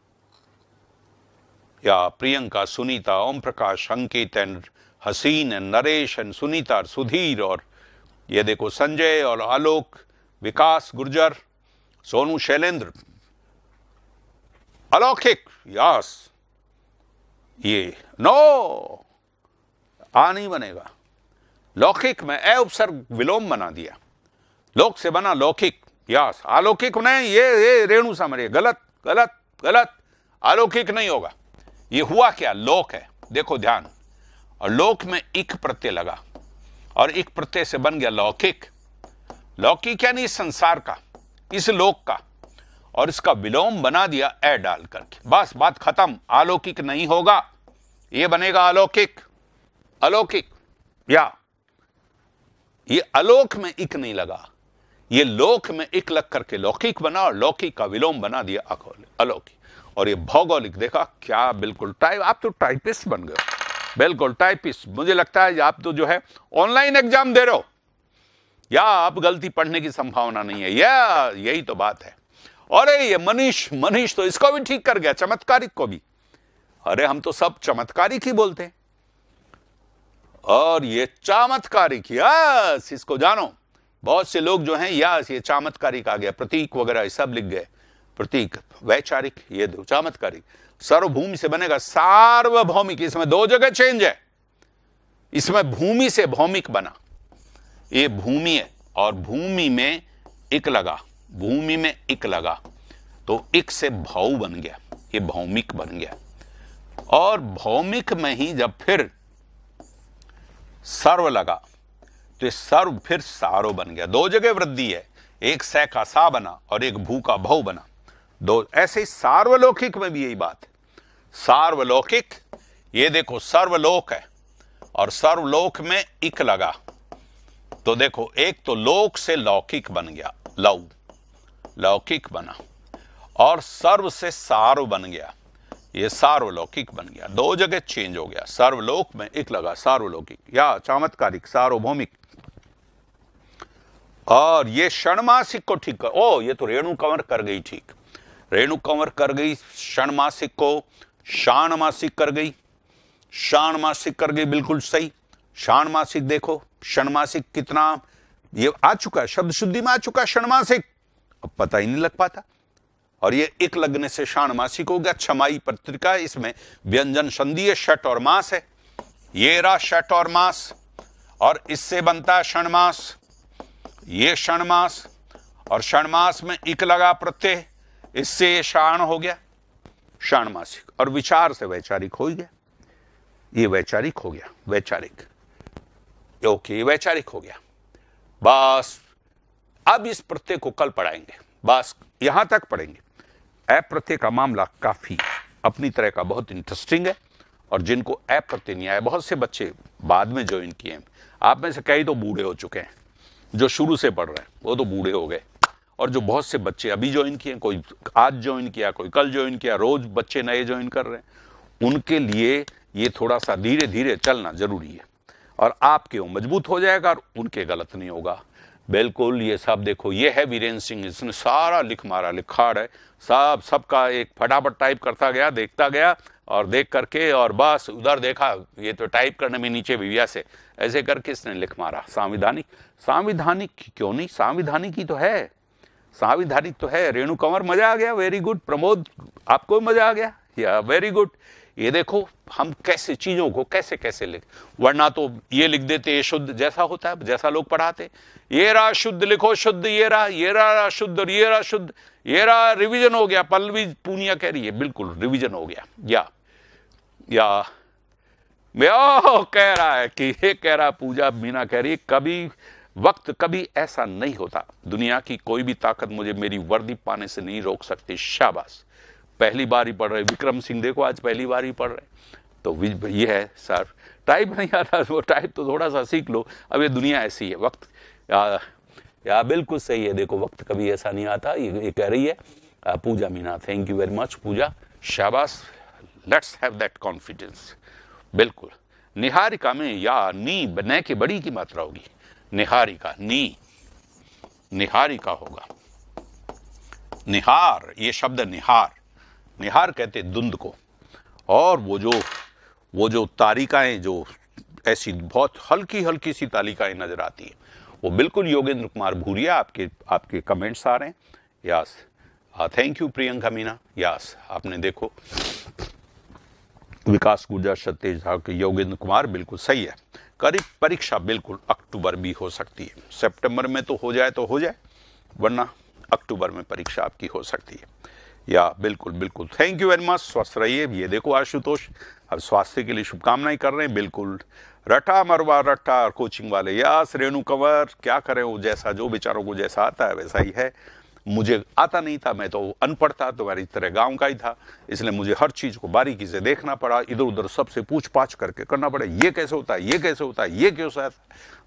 या Priyanka Sunita Om Prakash Ankit and Haseen and Naresh and Sunita Sudhir और ये देखो संजय और आलोक विकास गुर्जर सोनू शैलेंद्र अलौकिक यास ये नो आ नहीं बनेगा लौकिक में ए उपसर्ग विलोम बना दिया लोक से बना लौकिक यास अलौकिक नहीं ये ये रेणु समरे गलत गलत गलत अलौकिक नहीं होगा ये हुआ क्या लोक है देखो ध्यान और लोक में इक प्रत्यय लगा और एक प्रत्यय से बन गया लौकिक लौकिक यानी इस संसार का इस लोक का और इसका विलोम बना दिया ए डाल करके बस बात खत्म अलौकिक नहीं होगा ये बनेगा अलौकिक अलौकिक या ये अलोक में इक नहीं लगा ये लोक में एक लग करके लौकिक बना और लौकिक का विलोम बना दिया अलौकिक और ये भौगोलिक देखा क्या बिल्कुल टाइप आप तो टाइपिस्ट बन गए बिल्कुल टाइपिस्ट मुझे लगता है आप तो जो है ऑनलाइन एग्जाम दे रहे हो या आप गलती पढ़ने की संभावना नहीं है या यही तो बात है अरे ये मनीष मनीष तो इसको भी ठीक कर गया चमत्कारिक को भी अरे हम तो सब चमत्कारिक ही बोलते हैं और ये चमत्कारिक यस इसको जानो बहुत से लोग जो हैं यस ये चमत्कारिक आ गया प्रतीक वगैरह सब लिख गए प्रतीक वैचारिक ये दो चमत्कारिक सर्वभूमि से बनेगा सार्वभौमिक इसमें दो जगह चेंज है इसमें भूमि से भौमिक बना ये भूमि है और भूमि में एक लगा भूमि में एक लगा तो एक से भाव बन गया ये भौमिक बन गया और भौमिक में ही जब फिर सर्व लगा तो सर्व फिर सारो बन गया दो जगह वृद्धि है एक सह का सा बना और एक भू का भव बना दो ऐसे ही सार्वलौकिक में भी यही बात है सार्वलौकिक ये देखो सर्वलोक है और सर्वलोक में इक लगा तो देखो एक तो लोक से लौकिक बन गया लव लौकिक बना और सर्व से सार्व बन गया ये सार्वलौकिक बन गया दो जगह चेंज हो गया सर्वलोक में एक लगा सार्वलौकिक या चमत्कारिक सार्वभौमिक और ये षणमासिक को ठीक कर ओ ये तो रेणु कंवर कर गई ठीक रेणु कंवर कर गई क्षण मासिक को शाण मासिक कर गई शान मासिक कर गई बिल्कुल सही शान मासिक देखो क्षण मासिक कितना ये आ चुका है शब्द शुद्धि में आ चुका क्षण मासिक अब पता ही नहीं लग पाता और ये एक लगने से शान मासिक हो गया छमाई पत्रिका इसमें व्यंजन संधि है शट और मास है ये रहा शट और मास और इससे बनता है क्षण मास ये क्षण मास और क्षण मास में इक लगा प्रत्यय इससे ये शाण हो गया मासिक और विचार से वैचारिक हो गया ये वैचारिक हो गया वैचारिक ओके ये वैचारिक हो गया बस अब इस प्रत्यय को कल पढ़ाएंगे बस यहां तक पढ़ेंगे अप्रत्यय का मामला काफी अपनी तरह का बहुत इंटरेस्टिंग है और जिनको अप्रत्यय नहीं आया बहुत से बच्चे बाद में ज्वाइन किए हैं आप में से कई तो बूढ़े हो चुके हैं जो शुरू से पढ़ रहे हैं वो तो बूढ़े हो गए और जो हम्म। बहुत से बच्चे अभी ज्वाइन किए कोई आज ज्वाइन किया कोई कल ज्वाइन किया रोज बच्चे नए ज्वाइन कर रहे हैं उनके लिए ये थोड़ा सा धीरे धीरे चलना जरूरी है और आपके वो मजबूत हो जाएगा और उनके गलत नहीं होगा बिल्कुल ये सब देखो ये है वीरेंद्र सिंह इसने सारा लिख मारा लिखाड़ है सब सबका एक फटाफट टाइप करता गया देखता गया और देख करके और बस उधर देखा ये तो टाइप करने में नीचे विव्या से ऐसे करके इसने लिख मारा संविधानिक सांविधानिक क्यों नहीं संविधानिक ही तो है साविधारी तो है रेणु कंवर मजा आ गया वेरी गुड प्रमोद आपको मजा आ गया या वेरी गुड ये देखो हम कैसे चीज़ों को कैसे कैसे लिख वरना तो ये लिख देते ये शुद्ध जैसा होता है जैसा लोग पढ़ाते ये रा शुद्ध लिखो शुद्ध ये रा ये रा शुद्ध और ये रा शुद्ध ये रा रिवीजन हो गया पल्लवी पूनिया कह रही है बिल्कुल रिवीजन हो गया या या मैं कह रहा है कि ये <laughs> कह रहा पूजा मीना कह रही कभी वक्त कभी ऐसा नहीं होता दुनिया की कोई भी ताकत मुझे मेरी वर्दी पाने से नहीं रोक सकती शाबाश पहली बार ही पढ़ रहे विक्रम सिंह देखो आज पहली बार ही पढ़ रहे तो ये है सर टाइप नहीं आता वो टाइप तो थोड़ा सा सीख लो अब ये दुनिया ऐसी है वक्त या, या बिल्कुल सही है देखो वक्त कभी ऐसा नहीं आता ये, ये कह रही है Pooja Meena thank you very much Pooja शाबाश लेट्स हैव दैट कॉन्फिडेंस बिल्कुल निहारिका में या नी बने की बड़ी की मात्रा होगी निहारिका नी निहारिका होगा निहार ये शब्द निहार निहार कहते धुंध को और वो जो वो जो तारिकाएं जो ऐसी बहुत हल्की हल्की सी तालिकाएं नज़र आती है वो बिल्कुल योगेंद्र कुमार भूरिया आपके आपके कमेंट्स आ रहे हैं yes thank you Priyanka Meena yes आपने देखो विकास गुर्जर सतेज झा योगेंद्र कुमार बिल्कुल सही है करीब परीक्षा बिल्कुल अक्टूबर भी हो सकती है सितंबर में तो हो जाए तो हो जाए वरना अक्टूबर में परीक्षा आपकी हो सकती है या बिल्कुल बिल्कुल थैंक यू वेरी मच स्वस्थ रहिए ये देखो आशुतोष अब स्वास्थ्य के लिए शुभकामनाएं कर रहे हैं बिल्कुल रटा मरवा रटा कोचिंग वाले यास रेणु कंवर क्या करें वो जैसा जो बेचारों को जैसा आता है वैसा ही है मुझे आता नहीं था मैं तो अनपढ़ था तो इस तरह गांव का ही था इसलिए मुझे हर चीज़ को बारीकी से देखना पड़ा इधर उधर सबसे पूछ पाछ करके करना पड़ा ये कैसे होता है ये कैसे होता है ये क्यों होता है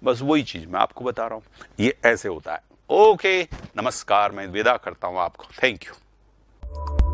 बस वही चीज़ मैं आपको बता रहा हूँ ये ऐसे होता है ओके नमस्कार मैं विदा करता हूँ आपको थैंक यू